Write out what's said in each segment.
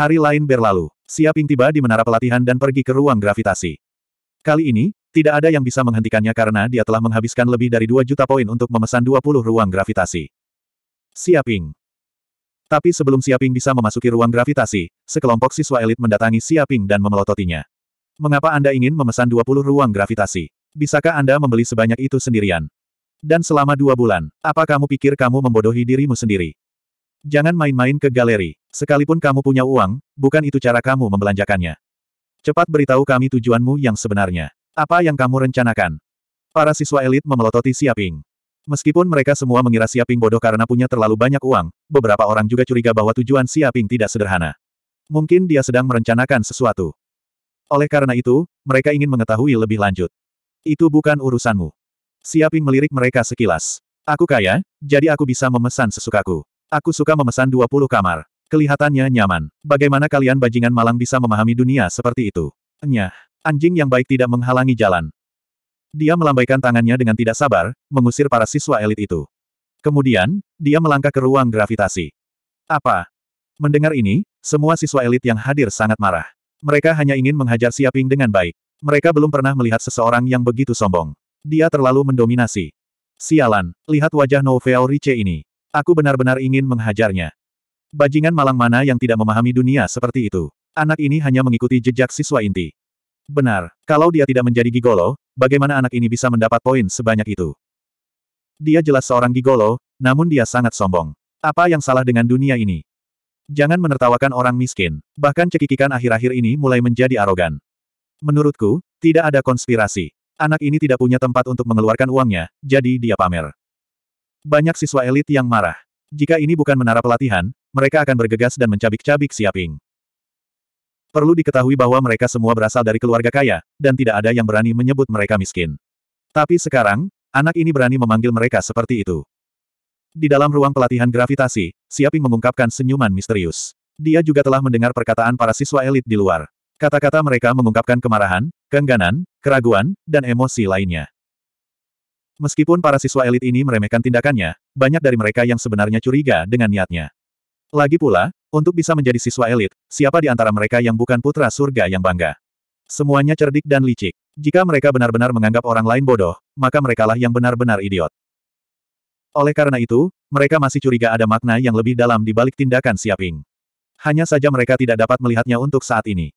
Hari lain berlalu. Siaping tiba di menara pelatihan dan pergi ke ruang gravitasi. Kali ini, tidak ada yang bisa menghentikannya karena dia telah menghabiskan lebih dari 2 juta poin untuk memesan 20 ruang gravitasi. Siaping. Tapi sebelum Siaping bisa memasuki ruang gravitasi, sekelompok siswa elit mendatangi Siaping dan memelototinya. Mengapa Anda ingin memesan 20 ruang gravitasi? Bisakah Anda membeli sebanyak itu sendirian? Dan selama dua bulan, apa kamu pikir kamu membodohi dirimu sendiri? Jangan main-main ke galeri. Sekalipun kamu punya uang, bukan itu cara kamu membelanjakannya. Cepat beritahu kami tujuanmu yang sebenarnya. Apa yang kamu rencanakan? Para siswa elit memelototi Siaping. Meskipun mereka semua mengira Siaping bodoh karena punya terlalu banyak uang, beberapa orang juga curiga bahwa tujuan Siaping tidak sederhana. Mungkin dia sedang merencanakan sesuatu. Oleh karena itu, mereka ingin mengetahui lebih lanjut. Itu bukan urusanmu. Siaping melirik mereka sekilas. Aku kaya, jadi aku bisa memesan sesukaku. Aku suka memesan 20 kamar. Kelihatannya nyaman. Bagaimana kalian bajingan malang bisa memahami dunia seperti itu? Nyah. Anjing yang baik tidak menghalangi jalan. Dia melambaikan tangannya dengan tidak sabar, mengusir para siswa elit itu. Kemudian, dia melangkah ke ruang gravitasi. Apa? Mendengar ini, semua siswa elit yang hadir sangat marah. Mereka hanya ingin menghajar Siaping dengan baik. Mereka belum pernah melihat seseorang yang begitu sombong. Dia terlalu mendominasi. Sialan, lihat wajah Noveo Rice ini. Aku benar-benar ingin menghajarnya. Bajingan malang mana yang tidak memahami dunia seperti itu? Anak ini hanya mengikuti jejak siswa inti. Benar, kalau dia tidak menjadi gigolo, bagaimana anak ini bisa mendapat poin sebanyak itu? Dia jelas seorang gigolo, namun dia sangat sombong. Apa yang salah dengan dunia ini? Jangan menertawakan orang miskin. Bahkan cekikikan akhir-akhir ini mulai menjadi arogan. Menurutku, tidak ada konspirasi. Anak ini tidak punya tempat untuk mengeluarkan uangnya, jadi dia pamer. Banyak siswa elit yang marah. Jika ini bukan menara pelatihan, mereka akan bergegas dan mencabik-cabik Siaping. Perlu diketahui bahwa mereka semua berasal dari keluarga kaya, dan tidak ada yang berani menyebut mereka miskin. Tapi sekarang, anak ini berani memanggil mereka seperti itu. Di dalam ruang pelatihan gravitasi, Siaping mengungkapkan senyuman misterius. Dia juga telah mendengar perkataan para siswa elit di luar. Kata-kata mereka mengungkapkan kemarahan, keengganan, keraguan, dan emosi lainnya. Meskipun para siswa elit ini meremehkan tindakannya, banyak dari mereka yang sebenarnya curiga dengan niatnya. Lagi pula, untuk bisa menjadi siswa elit, siapa di antara mereka yang bukan putra surga yang bangga? Semuanya cerdik dan licik. Jika mereka benar-benar menganggap orang lain bodoh, maka merekalah yang benar-benar idiot. Oleh karena itu, mereka masih curiga ada makna yang lebih dalam di balik tindakan Siaping. Hanya saja mereka tidak dapat melihatnya untuk saat ini.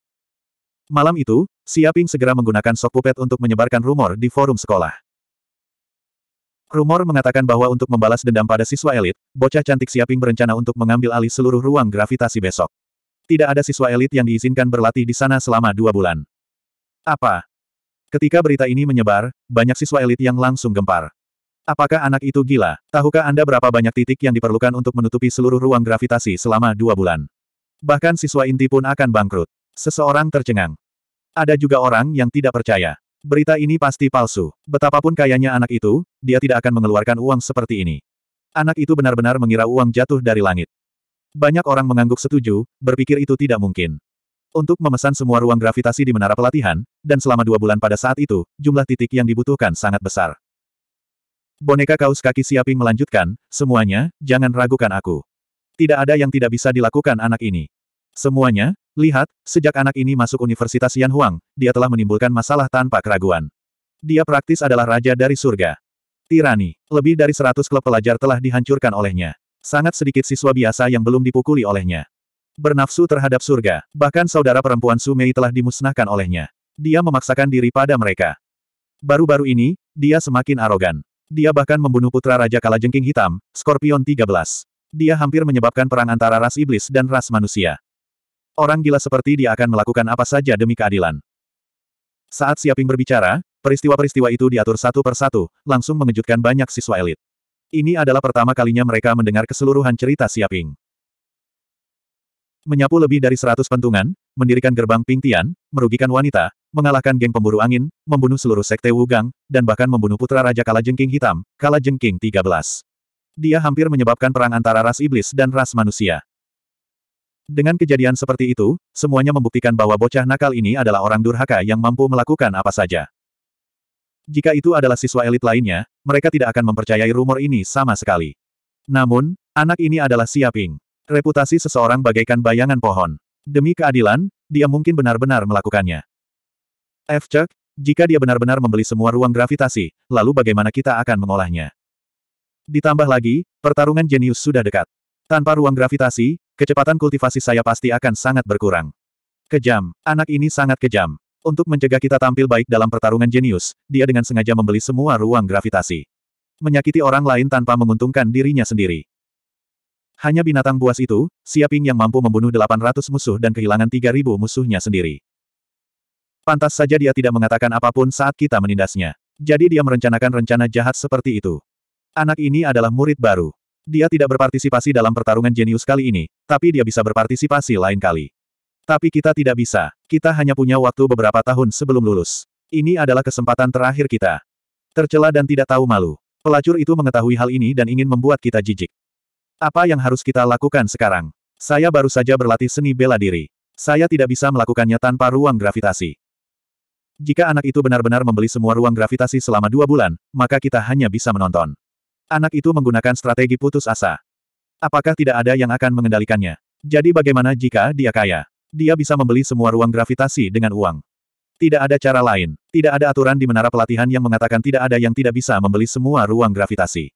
Malam itu, Siaping segera menggunakan sok pupet untuk menyebarkan rumor di forum sekolah. Rumor mengatakan bahwa untuk membalas dendam pada siswa elit, bocah cantik Siaping berencana untuk mengambil alih seluruh ruang gravitasi besok. Tidak ada siswa elit yang diizinkan berlatih di sana selama dua bulan. Apa? Ketika berita ini menyebar, banyak siswa elit yang langsung gempar. Apakah anak itu gila? Tahukah Anda berapa banyak titik yang diperlukan untuk menutupi seluruh ruang gravitasi selama dua bulan? Bahkan siswa inti pun akan bangkrut. Seseorang tercengang. Ada juga orang yang tidak percaya. Berita ini pasti palsu. Betapapun kayanya anak itu, dia tidak akan mengeluarkan uang seperti ini. Anak itu benar-benar mengira uang jatuh dari langit. Banyak orang mengangguk setuju, berpikir itu tidak mungkin. Untuk memesan semua ruang gravitasi di menara pelatihan, dan selama dua bulan pada saat itu, jumlah titik yang dibutuhkan sangat besar. Boneka kaos kaki Siaping melanjutkan, semuanya, jangan ragukan aku. Tidak ada yang tidak bisa dilakukan anak ini. Semuanya, lihat, sejak anak ini masuk Universitas Yan Huang, dia telah menimbulkan masalah tanpa keraguan. Dia praktis adalah raja dari surga. Tirani, lebih dari 100 klub pelajar telah dihancurkan olehnya. Sangat sedikit siswa biasa yang belum dipukuli olehnya. Bernafsu terhadap surga, bahkan saudara perempuan Sumei telah dimusnahkan olehnya. Dia memaksakan diri pada mereka. Baru-baru ini, dia semakin arogan. Dia bahkan membunuh putra Raja Kalajengking Hitam, Scorpion 13. Dia hampir menyebabkan perang antara ras iblis dan ras manusia. Orang gila seperti dia akan melakukan apa saja demi keadilan. Saat Siaping berbicara, peristiwa-peristiwa itu diatur satu per satu, langsung mengejutkan banyak siswa elit. Ini adalah pertama kalinya mereka mendengar keseluruhan cerita Siaping. Menyapu lebih dari seratus pentungan, mendirikan gerbang Pingtian, merugikan wanita, mengalahkan geng pemburu angin, membunuh seluruh sekte Wugang, dan bahkan membunuh putra Raja Kalajengking Hitam, Kalajengking 13. Dia hampir menyebabkan perang antara ras iblis dan ras manusia. Dengan kejadian seperti itu, semuanya membuktikan bahwa bocah nakal ini adalah orang durhaka yang mampu melakukan apa saja. Jika itu adalah siswa elit lainnya, mereka tidak akan mempercayai rumor ini sama sekali. Namun, anak ini adalah Siaping. Reputasi seseorang bagaikan bayangan pohon. Demi keadilan, dia mungkin benar-benar melakukannya. F. Chuck, jika dia benar-benar membeli semua ruang gravitasi, lalu bagaimana kita akan mengolahnya? Ditambah lagi, pertarungan jenius sudah dekat. Tanpa ruang gravitasi, Kecepatan kultivasi saya pasti akan sangat berkurang. Kejam, anak ini sangat kejam. Untuk mencegah kita tampil baik dalam pertarungan jenius, dia dengan sengaja membeli semua ruang gravitasi. Menyakiti orang lain tanpa menguntungkan dirinya sendiri. Hanya binatang buas itu, Siaping yang mampu membunuh 800 musuh dan kehilangan 3000 musuhnya sendiri. Pantas saja dia tidak mengatakan apapun saat kita menindasnya. Jadi dia merencanakan rencana jahat seperti itu. Anak ini adalah murid baru. Dia tidak berpartisipasi dalam pertarungan jenius kali ini, tapi dia bisa berpartisipasi lain kali. Tapi kita tidak bisa. Kita hanya punya waktu beberapa tahun sebelum lulus. Ini adalah kesempatan terakhir kita. Tercela dan tidak tahu malu. Pelacur itu mengetahui hal ini dan ingin membuat kita jijik. Apa yang harus kita lakukan sekarang? Saya baru saja berlatih seni bela diri. Saya tidak bisa melakukannya tanpa ruang gravitasi. Jika anak itu benar-benar membeli semua ruang gravitasi selama dua bulan, maka kita hanya bisa menonton. Anak itu menggunakan strategi putus asa. Apakah tidak ada yang akan mengendalikannya? Jadi bagaimana jika dia kaya? Dia bisa membeli semua ruang gravitasi dengan uang. Tidak ada cara lain. Tidak ada aturan di menara pelatihan yang mengatakan tidak ada yang tidak bisa membeli semua ruang gravitasi.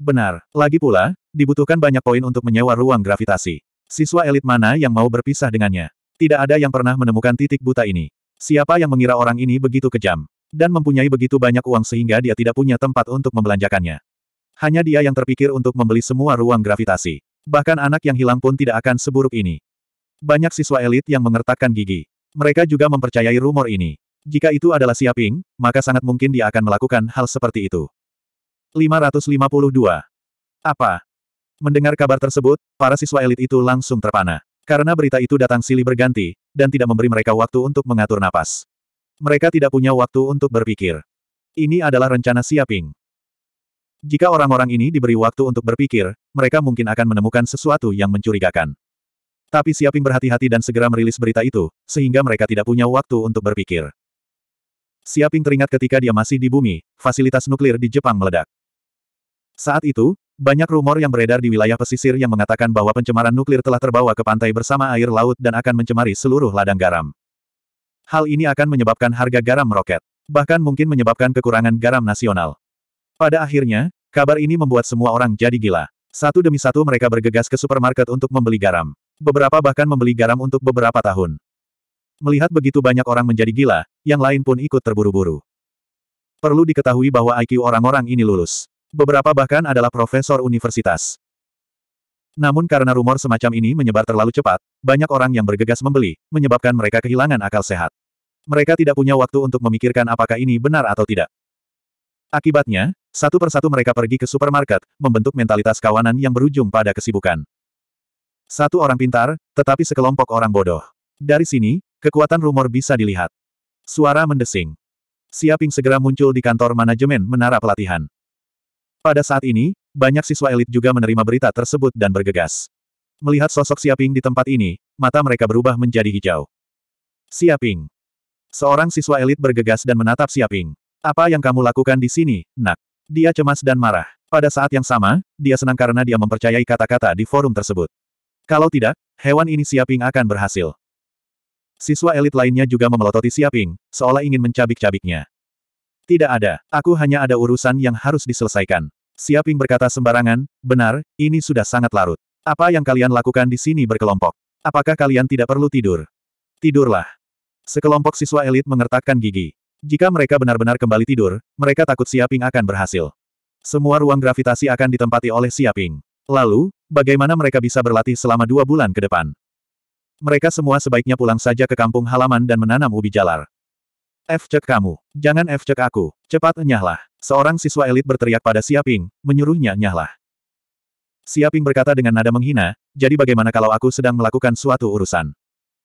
Benar. Lagi pula, dibutuhkan banyak poin untuk menyewa ruang gravitasi. Siswa elit mana yang mau berpisah dengannya? Tidak ada yang pernah menemukan titik buta ini. Siapa yang mengira orang ini begitu kejam? Dan mempunyai begitu banyak uang sehingga dia tidak punya tempat untuk membelanjakannya. Hanya dia yang terpikir untuk membeli semua ruang gravitasi. Bahkan anak yang hilang pun tidak akan seburuk ini. Banyak siswa elit yang mengertakkan gigi. Mereka juga mempercayai rumor ini. Jika itu adalah Siaping, maka sangat mungkin dia akan melakukan hal seperti itu. 552. Apa? Mendengar kabar tersebut, para siswa elit itu langsung terpana. Karena berita itu datang silih berganti, dan tidak memberi mereka waktu untuk mengatur napas. Mereka tidak punya waktu untuk berpikir. Ini adalah rencana Siaping. Jika orang-orang ini diberi waktu untuk berpikir, mereka mungkin akan menemukan sesuatu yang mencurigakan. Tapi Siaping berhati-hati dan segera merilis berita itu, sehingga mereka tidak punya waktu untuk berpikir. Siaping teringat ketika dia masih di bumi, fasilitas nuklir di Jepang meledak. Saat itu, banyak rumor yang beredar di wilayah pesisir yang mengatakan bahwa pencemaran nuklir telah terbawa ke pantai bersama air laut dan akan mencemari seluruh ladang garam. Hal ini akan menyebabkan harga garam meroket, bahkan mungkin menyebabkan kekurangan garam nasional. Pada akhirnya, kabar ini membuat semua orang jadi gila. Satu demi satu mereka bergegas ke supermarket untuk membeli garam. Beberapa bahkan membeli garam untuk beberapa tahun. Melihat begitu banyak orang menjadi gila, yang lain pun ikut terburu-buru. Perlu diketahui bahwa IQ orang-orang ini lulus. Beberapa bahkan adalah profesor universitas. Namun karena rumor semacam ini menyebar terlalu cepat, banyak orang yang bergegas membeli, menyebabkan mereka kehilangan akal sehat. Mereka tidak punya waktu untuk memikirkan apakah ini benar atau tidak. Akibatnya, satu persatu mereka pergi ke supermarket, membentuk mentalitas kawanan yang berujung pada kesibukan. Satu orang pintar, tetapi sekelompok orang bodoh. Dari sini, kekuatan rumor bisa dilihat. Suara mendesing. Siaping segera muncul di kantor manajemen menara pelatihan. Pada saat ini, banyak siswa elit juga menerima berita tersebut dan bergegas. Melihat sosok Siaping di tempat ini, mata mereka berubah menjadi hijau. Siaping. Seorang siswa elit bergegas dan menatap Siaping. Apa yang kamu lakukan di sini, nak? Dia cemas dan marah. Pada saat yang sama, dia senang karena dia mempercayai kata-kata di forum tersebut. Kalau tidak, hewan ini Siaping akan berhasil. Siswa elit lainnya juga memelototi Siaping, seolah ingin mencabik-cabiknya. Tidak ada, aku hanya ada urusan yang harus diselesaikan. Siaping berkata sembarangan, benar, ini sudah sangat larut. Apa yang kalian lakukan di sini berkelompok? Apakah kalian tidak perlu tidur? Tidurlah. Sekelompok siswa elit mengertakkan gigi. Jika mereka benar-benar kembali tidur, mereka takut Siaping akan berhasil. Semua ruang gravitasi akan ditempati oleh Siaping. Lalu, bagaimana mereka bisa berlatih selama dua bulan ke depan? Mereka semua sebaiknya pulang saja ke kampung halaman dan menanam ubi jalar. F cek kamu. Jangan F cek aku. Cepat nyahlah. Seorang siswa elit berteriak pada Siaping, menyuruhnya nyahlah. Siaping berkata dengan nada menghina, jadi bagaimana kalau aku sedang melakukan suatu urusan?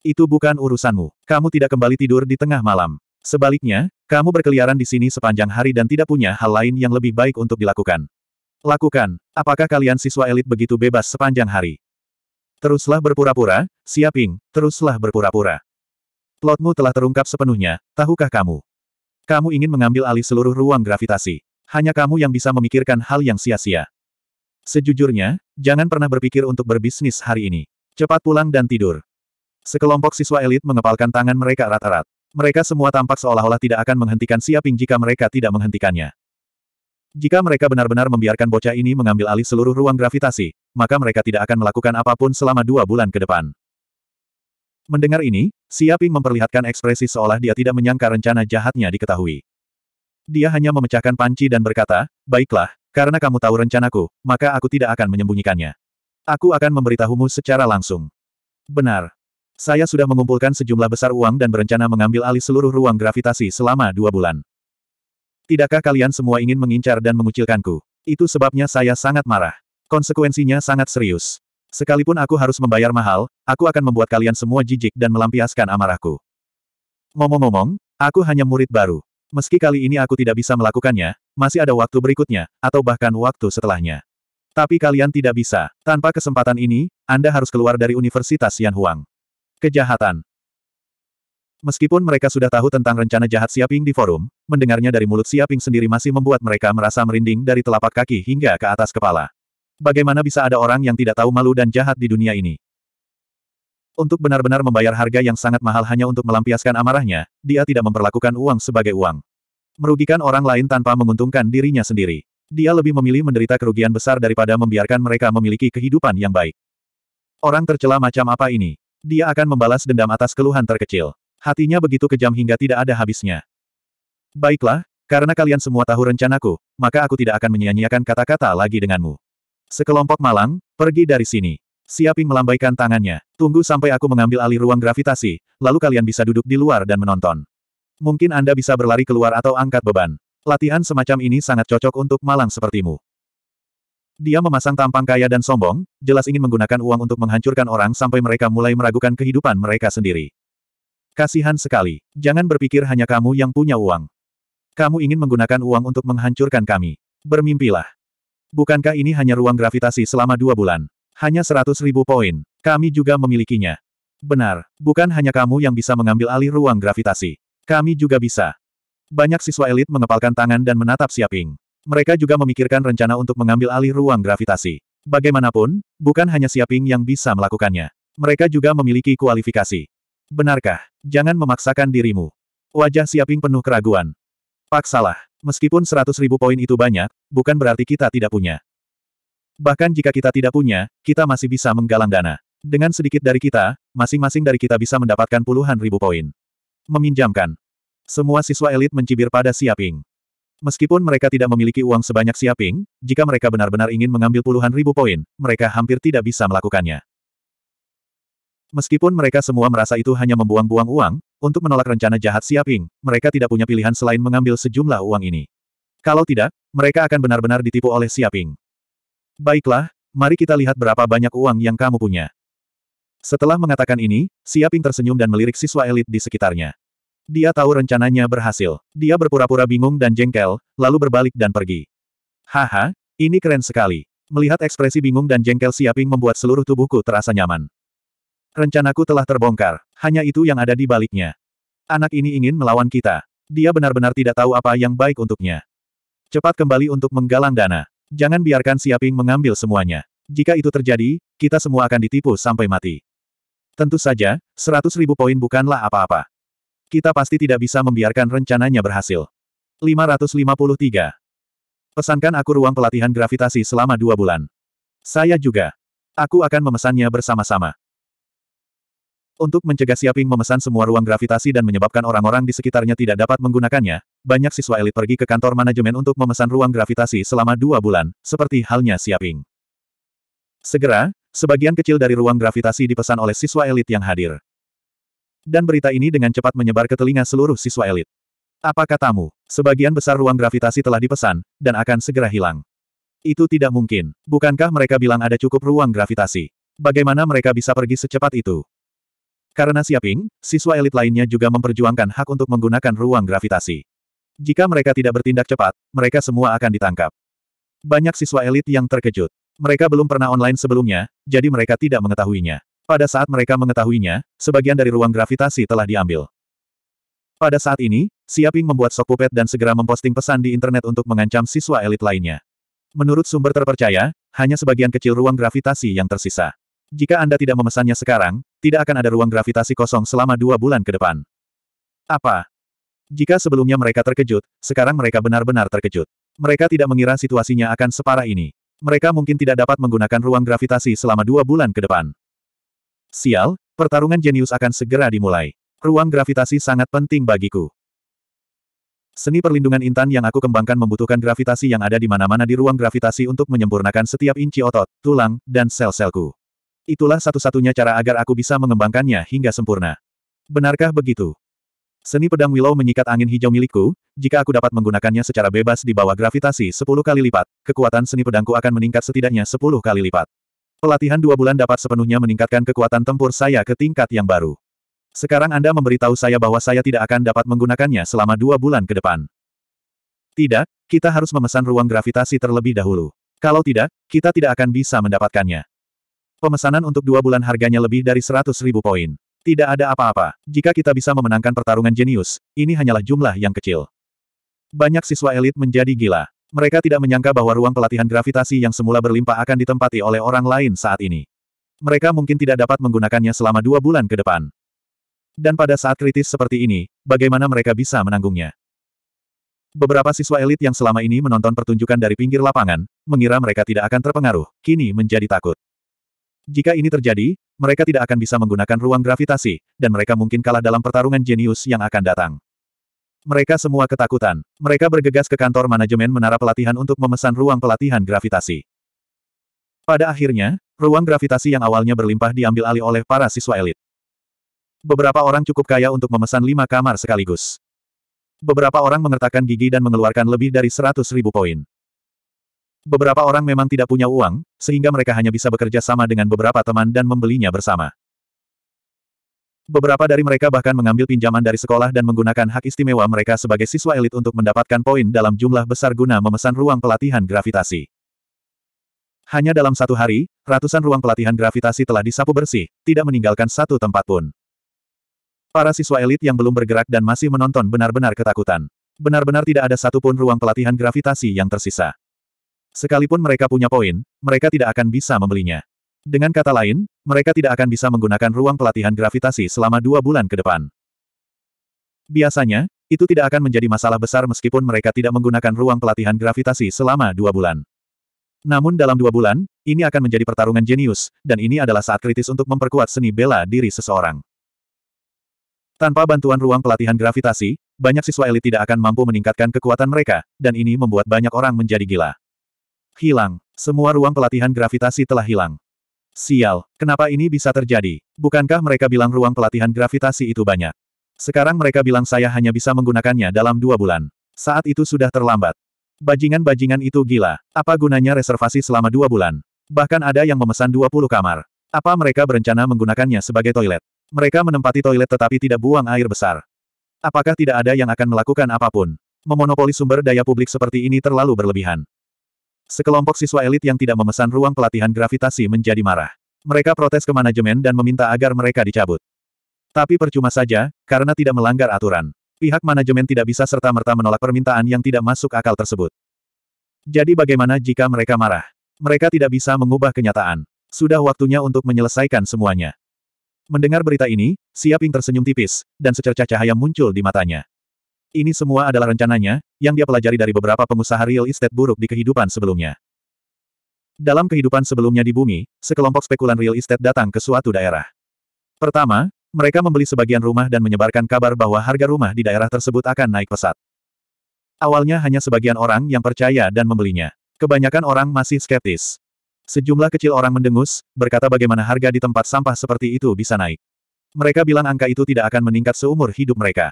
Itu bukan urusanmu. Kamu tidak kembali tidur di tengah malam. Sebaliknya, kamu berkeliaran di sini sepanjang hari dan tidak punya hal lain yang lebih baik untuk dilakukan. Lakukan. Apakah kalian siswa elit begitu bebas sepanjang hari? Teruslah berpura-pura, siaping, teruslah berpura-pura. Plotmu telah terungkap sepenuhnya, tahukah kamu? Kamu ingin mengambil alih seluruh ruang gravitasi. Hanya kamu yang bisa memikirkan hal yang sia-sia. Sejujurnya, jangan pernah berpikir untuk berbisnis hari ini. Cepat pulang dan tidur. Sekelompok siswa elit mengepalkan tangan mereka erat-erat. Mereka semua tampak seolah-olah tidak akan menghentikan Siaping jika mereka tidak menghentikannya. Jika mereka benar-benar membiarkan bocah ini mengambil alih seluruh ruang gravitasi, maka mereka tidak akan melakukan apapun selama dua bulan ke depan. Mendengar ini, Siaping memperlihatkan ekspresi seolah dia tidak menyangka rencana jahatnya diketahui. Dia hanya memecahkan panci dan berkata, Baiklah, karena kamu tahu rencanaku, maka aku tidak akan menyembunyikannya. Aku akan memberitahumu secara langsung. Benar, saya sudah mengumpulkan sejumlah besar uang dan berencana mengambil alih seluruh ruang gravitasi selama dua bulan. Tidakkah kalian semua ingin mengincar dan mengucilkanku? Itu sebabnya saya sangat marah. Konsekuensinya sangat serius. Sekalipun aku harus membayar mahal, aku akan membuat kalian semua jijik dan melampiaskan amarahku. Ngomong-ngomong, aku hanya murid baru. Meski kali ini aku tidak bisa melakukannya, masih ada waktu berikutnya, atau bahkan waktu setelahnya. Tapi kalian tidak bisa. Tanpa kesempatan ini, Anda harus keluar dari Universitas Yanhuang. Kejahatan. Meskipun mereka sudah tahu tentang rencana jahat Siaping di forum, mendengarnya dari mulut Siaping sendiri masih membuat mereka merasa merinding dari telapak kaki hingga ke atas kepala. Bagaimana bisa ada orang yang tidak tahu malu dan jahat di dunia ini? Untuk benar-benar membayar harga yang sangat mahal hanya untuk melampiaskan amarahnya, dia tidak memperlakukan uang sebagai uang. Merugikan orang lain tanpa menguntungkan dirinya sendiri. Dia lebih memilih menderita kerugian besar daripada membiarkan mereka memiliki kehidupan yang baik. Orang tercela macam apa ini? Dia akan membalas dendam atas keluhan terkecil. Hatinya begitu kejam hingga tidak ada habisnya. Baiklah, karena kalian semua tahu rencanaku, maka aku tidak akan menyia-nyiakan kata-kata lagi denganmu. Sekelompok malang, pergi dari sini. Siaping melambaikan tangannya. Tunggu sampai aku mengambil alih ruang gravitasi, lalu kalian bisa duduk di luar dan menonton. Mungkin Anda bisa berlari keluar atau angkat beban. Latihan semacam ini sangat cocok untuk malang sepertimu. Dia memasang tampang kaya dan sombong, jelas ingin menggunakan uang untuk menghancurkan orang sampai mereka mulai meragukan kehidupan mereka sendiri. Kasihan sekali. Jangan berpikir hanya kamu yang punya uang. Kamu ingin menggunakan uang untuk menghancurkan kami. Bermimpilah. Bukankah ini hanya ruang gravitasi selama dua bulan? Hanya seratus ribu poin. Kami juga memilikinya. Benar, bukan hanya kamu yang bisa mengambil alih ruang gravitasi. Kami juga bisa. Banyak siswa elit mengepalkan tangan dan menatap Siaping. Mereka juga memikirkan rencana untuk mengambil alih ruang gravitasi. Bagaimanapun, bukan hanya Siaping yang bisa melakukannya. Mereka juga memiliki kualifikasi. Benarkah? Jangan memaksakan dirimu. Wajah Siaping penuh keraguan. Paksalah. Meskipun seratus ribu poin itu banyak, bukan berarti kita tidak punya. Bahkan jika kita tidak punya, kita masih bisa menggalang dana. Dengan sedikit dari kita, masing-masing dari kita bisa mendapatkan puluhan ribu poin. Meminjamkan. Semua siswa elit mencibir pada Siaping. Meskipun mereka tidak memiliki uang sebanyak Siaping, jika mereka benar-benar ingin mengambil puluhan ribu poin, mereka hampir tidak bisa melakukannya. Meskipun mereka semua merasa itu hanya membuang-buang uang, untuk menolak rencana jahat Siaping, mereka tidak punya pilihan selain mengambil sejumlah uang ini. Kalau tidak, mereka akan benar-benar ditipu oleh Siaping. Baiklah, mari kita lihat berapa banyak uang yang kamu punya. Setelah mengatakan ini, Siaping tersenyum dan melirik siswa elit di sekitarnya. Dia tahu rencananya berhasil. Dia berpura-pura bingung dan jengkel, lalu berbalik dan pergi. Haha, ini keren sekali. Melihat ekspresi bingung dan jengkel Siaping membuat seluruh tubuhku terasa nyaman. Rencanaku telah terbongkar. Hanya itu yang ada di baliknya. Anak ini ingin melawan kita. Dia benar-benar tidak tahu apa yang baik untuknya. Cepat kembali untuk menggalang dana. Jangan biarkan Siaping mengambil semuanya. Jika itu terjadi, kita semua akan ditipu sampai mati. Tentu saja, seratus ribu poin bukanlah apa-apa. Kita pasti tidak bisa membiarkan rencananya berhasil. 553. Pesankan aku ruang pelatihan gravitasi selama dua bulan. Saya juga. Aku akan memesannya bersama-sama. Untuk mencegah Siaping memesan semua ruang gravitasi dan menyebabkan orang-orang di sekitarnya tidak dapat menggunakannya, banyak siswa elit pergi ke kantor manajemen untuk memesan ruang gravitasi selama dua bulan, seperti halnya Siaping. Segera, sebagian kecil dari ruang gravitasi dipesan oleh siswa elit yang hadir dan berita ini dengan cepat menyebar ke telinga seluruh siswa elit. Apa katamu? Sebagian besar ruang gravitasi telah dipesan, dan akan segera hilang. Itu tidak mungkin. Bukankah mereka bilang ada cukup ruang gravitasi? Bagaimana mereka bisa pergi secepat itu? Karena Siaping, siswa elit lainnya juga memperjuangkan hak untuk menggunakan ruang gravitasi. Jika mereka tidak bertindak cepat, mereka semua akan ditangkap. Banyak siswa elit yang terkejut. Mereka belum pernah online sebelumnya, jadi mereka tidak mengetahuinya. Pada saat mereka mengetahuinya, sebagian dari ruang gravitasi telah diambil. Pada saat ini, Siaping membuat sok pupet dan segera memposting pesan di internet untuk mengancam siswa elit lainnya. Menurut sumber terpercaya, hanya sebagian kecil ruang gravitasi yang tersisa. Jika Anda tidak memesannya sekarang, tidak akan ada ruang gravitasi kosong selama dua bulan ke depan. Apa? Jika sebelumnya mereka terkejut, sekarang mereka benar-benar terkejut. Mereka tidak mengira situasinya akan separah ini. Mereka mungkin tidak dapat menggunakan ruang gravitasi selama dua bulan ke depan. Sial, pertarungan jenius akan segera dimulai. Ruang gravitasi sangat penting bagiku. Seni perlindungan intan yang aku kembangkan membutuhkan gravitasi yang ada di mana-mana di ruang gravitasi untuk menyempurnakan setiap inci otot, tulang, dan sel-selku. Itulah satu-satunya cara agar aku bisa mengembangkannya hingga sempurna. Benarkah begitu? Seni pedang Willow menyikat angin hijau milikku, jika aku dapat menggunakannya secara bebas di bawah gravitasi 10 kali lipat, kekuatan seni pedangku akan meningkat setidaknya 10 kali lipat. Pelatihan dua bulan dapat sepenuhnya meningkatkan kekuatan tempur saya ke tingkat yang baru. Sekarang Anda memberitahu saya bahwa saya tidak akan dapat menggunakannya selama dua bulan ke depan. Tidak, kita harus memesan ruang gravitasi terlebih dahulu. Kalau tidak, kita tidak akan bisa mendapatkannya. Pemesanan untuk dua bulan harganya lebih dari 100 ribu poin. Tidak ada apa-apa. Jika kita bisa memenangkan pertarungan jenius, ini hanyalah jumlah yang kecil. Banyak siswa elit menjadi gila. Mereka tidak menyangka bahwa ruang pelatihan gravitasi yang semula berlimpah akan ditempati oleh orang lain saat ini. Mereka mungkin tidak dapat menggunakannya selama dua bulan ke depan. Dan pada saat kritis seperti ini, bagaimana mereka bisa menanggungnya? Beberapa siswa elit yang selama ini menonton pertunjukan dari pinggir lapangan, mengira mereka tidak akan terpengaruh, kini menjadi takut. Jika ini terjadi, mereka tidak akan bisa menggunakan ruang gravitasi, dan mereka mungkin kalah dalam pertarungan jenius yang akan datang. Mereka semua ketakutan. Mereka bergegas ke kantor manajemen menara pelatihan untuk memesan ruang pelatihan gravitasi. Pada akhirnya, ruang gravitasi yang awalnya berlimpah diambil alih oleh para siswa elit. Beberapa orang cukup kaya untuk memesan lima kamar sekaligus. Beberapa orang mengertakkan gigi dan mengeluarkan lebih dari seratus ribu poin. Beberapa orang memang tidak punya uang, sehingga mereka hanya bisa bekerja sama dengan beberapa teman dan membelinya bersama. Beberapa dari mereka bahkan mengambil pinjaman dari sekolah dan menggunakan hak istimewa mereka sebagai siswa elit untuk mendapatkan poin dalam jumlah besar guna memesan ruang pelatihan gravitasi. Hanya dalam satu hari, ratusan ruang pelatihan gravitasi telah disapu bersih, tidak meninggalkan satu tempat pun. Para siswa elit yang belum bergerak dan masih menonton benar-benar ketakutan. Benar-benar tidak ada satupun ruang pelatihan gravitasi yang tersisa. Sekalipun mereka punya poin, mereka tidak akan bisa membelinya. Dengan kata lain, mereka tidak akan bisa menggunakan ruang pelatihan gravitasi selama dua bulan ke depan. Biasanya, itu tidak akan menjadi masalah besar meskipun mereka tidak menggunakan ruang pelatihan gravitasi selama dua bulan. Namun dalam dua bulan, ini akan menjadi pertarungan jenius, dan ini adalah saat kritis untuk memperkuat seni bela diri seseorang. Tanpa bantuan ruang pelatihan gravitasi, banyak siswa elit tidak akan mampu meningkatkan kekuatan mereka, dan ini membuat banyak orang menjadi gila. Hilang. Semua ruang pelatihan gravitasi telah hilang. Sial, kenapa ini bisa terjadi? Bukankah mereka bilang ruang pelatihan gravitasi itu banyak? Sekarang mereka bilang saya hanya bisa menggunakannya dalam dua bulan. Saat itu sudah terlambat. Bajingan-bajingan itu gila. Apa gunanya reservasi selama dua bulan? Bahkan ada yang memesan 20 kamar. Apa mereka berencana menggunakannya sebagai toilet? Mereka menempati toilet tetapi tidak buang air besar. Apakah tidak ada yang akan melakukan apapun? Memonopoli sumber daya publik seperti ini terlalu berlebihan. Sekelompok siswa elit yang tidak memesan ruang pelatihan gravitasi menjadi marah. Mereka protes ke manajemen dan meminta agar mereka dicabut. Tapi percuma saja, karena tidak melanggar aturan. Pihak manajemen tidak bisa serta-merta menolak permintaan yang tidak masuk akal tersebut. Jadi bagaimana jika mereka marah? Mereka tidak bisa mengubah kenyataan. Sudah waktunya untuk menyelesaikan semuanya. Mendengar berita ini, Siaping tersenyum tipis, dan secercah cahaya muncul di matanya. Ini semua adalah rencananya, yang dia pelajari dari beberapa pengusaha real estate buruk di kehidupan sebelumnya. Dalam kehidupan sebelumnya di bumi, sekelompok spekulan real estate datang ke suatu daerah. Pertama, mereka membeli sebagian rumah dan menyebarkan kabar bahwa harga rumah di daerah tersebut akan naik pesat. Awalnya hanya sebagian orang yang percaya dan membelinya. Kebanyakan orang masih skeptis. Sejumlah kecil orang mendengus, berkata bagaimana harga di tempat sampah seperti itu bisa naik. Mereka bilang angka itu tidak akan meningkat seumur hidup mereka.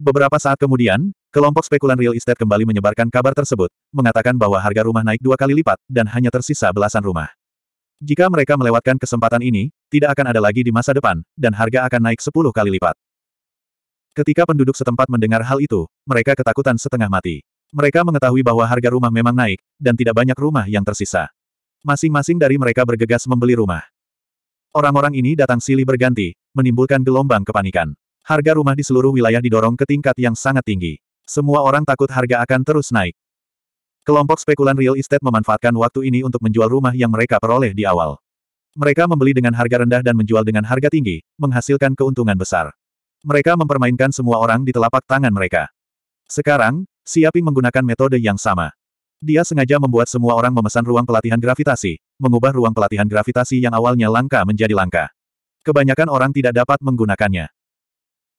Beberapa saat kemudian, kelompok spekulan real estate kembali menyebarkan kabar tersebut, mengatakan bahwa harga rumah naik dua kali lipat, dan hanya tersisa belasan rumah. Jika mereka melewatkan kesempatan ini, tidak akan ada lagi di masa depan, dan harga akan naik sepuluh kali lipat. Ketika penduduk setempat mendengar hal itu, mereka ketakutan setengah mati. Mereka mengetahui bahwa harga rumah memang naik, dan tidak banyak rumah yang tersisa. Masing-masing dari mereka bergegas membeli rumah. Orang-orang ini datang silih berganti, menimbulkan gelombang kepanikan. Harga rumah di seluruh wilayah didorong ke tingkat yang sangat tinggi. Semua orang takut harga akan terus naik. Kelompok spekulan real estate memanfaatkan waktu ini untuk menjual rumah yang mereka peroleh di awal. Mereka membeli dengan harga rendah dan menjual dengan harga tinggi, menghasilkan keuntungan besar. Mereka mempermainkan semua orang di telapak tangan mereka. Sekarang, Siaping menggunakan metode yang sama. Dia sengaja membuat semua orang memesan ruang pelatihan gravitasi, mengubah ruang pelatihan gravitasi yang awalnya langka menjadi langka. Kebanyakan orang tidak dapat menggunakannya.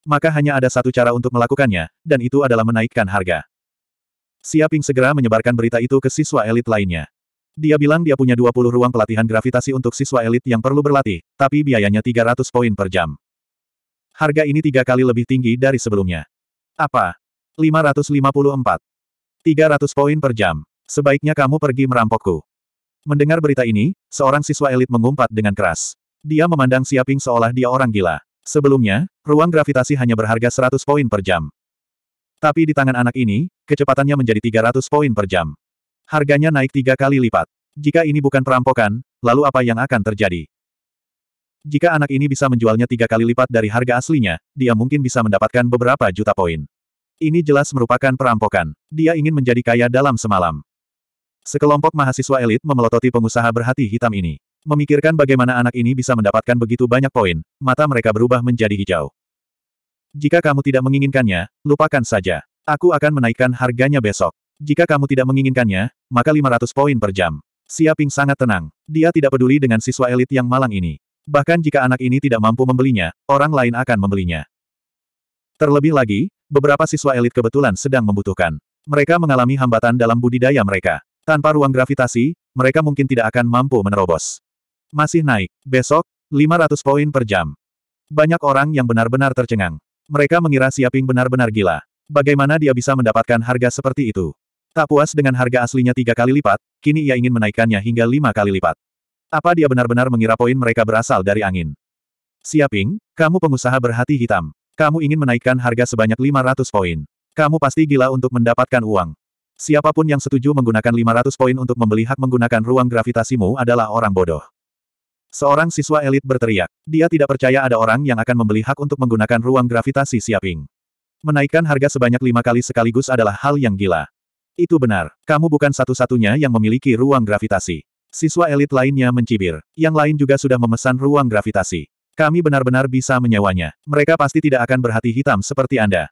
Maka hanya ada satu cara untuk melakukannya, dan itu adalah menaikkan harga. Siaping segera menyebarkan berita itu ke siswa elit lainnya. Dia bilang dia punya 20 ruang pelatihan gravitasi untuk siswa elit yang perlu berlatih, tapi biayanya 300 poin per jam. Harga ini tiga kali lebih tinggi dari sebelumnya. Apa? 554. 300 poin per jam. Sebaiknya kamu pergi merampokku. Mendengar berita ini, seorang siswa elit mengumpat dengan keras. Dia memandang Siaping seolah dia orang gila. Sebelumnya, ruang gravitasi hanya berharga 100 poin per jam. Tapi di tangan anak ini, kecepatannya menjadi 300 poin per jam. Harganya naik tiga kali lipat. Jika ini bukan perampokan, lalu apa yang akan terjadi? Jika anak ini bisa menjualnya tiga kali lipat dari harga aslinya, dia mungkin bisa mendapatkan beberapa juta poin. Ini jelas merupakan perampokan. Dia ingin menjadi kaya dalam semalam. Sekelompok mahasiswa elit memelototi pengusaha berhati hitam ini. Memikirkan bagaimana anak ini bisa mendapatkan begitu banyak poin, mata mereka berubah menjadi hijau. Jika kamu tidak menginginkannya, lupakan saja. Aku akan menaikkan harganya besok. Jika kamu tidak menginginkannya, maka 500 poin per jam. Siaping sangat tenang. Dia tidak peduli dengan siswa elit yang malang ini. Bahkan jika anak ini tidak mampu membelinya, orang lain akan membelinya. Terlebih lagi, beberapa siswa elit kebetulan sedang membutuhkan. Mereka mengalami hambatan dalam budidaya mereka. Tanpa ruang gravitasi, mereka mungkin tidak akan mampu menerobos. Masih naik. Besok, 500 poin per jam. Banyak orang yang benar-benar tercengang. Mereka mengira Siaping benar-benar gila. Bagaimana dia bisa mendapatkan harga seperti itu? Tak puas dengan harga aslinya tiga kali lipat, kini ia ingin menaikkannya hingga lima kali lipat. Apa dia benar-benar mengira poin mereka berasal dari angin? Siaping, kamu pengusaha berhati hitam. Kamu ingin menaikkan harga sebanyak 500 poin. Kamu pasti gila untuk mendapatkan uang. Siapapun yang setuju menggunakan 500 poin untuk membeli hak menggunakan ruang gravitasimu adalah orang bodoh. Seorang siswa elit berteriak. Dia tidak percaya ada orang yang akan membeli hak untuk menggunakan ruang gravitasi Siaping. Menaikkan harga sebanyak lima kali sekaligus adalah hal yang gila. Itu benar, kamu bukan satu-satunya yang memiliki ruang gravitasi. Siswa elit lainnya mencibir. Yang lain juga sudah memesan ruang gravitasi. Kami benar-benar bisa menyewanya. Mereka pasti tidak akan berhati hitam seperti Anda.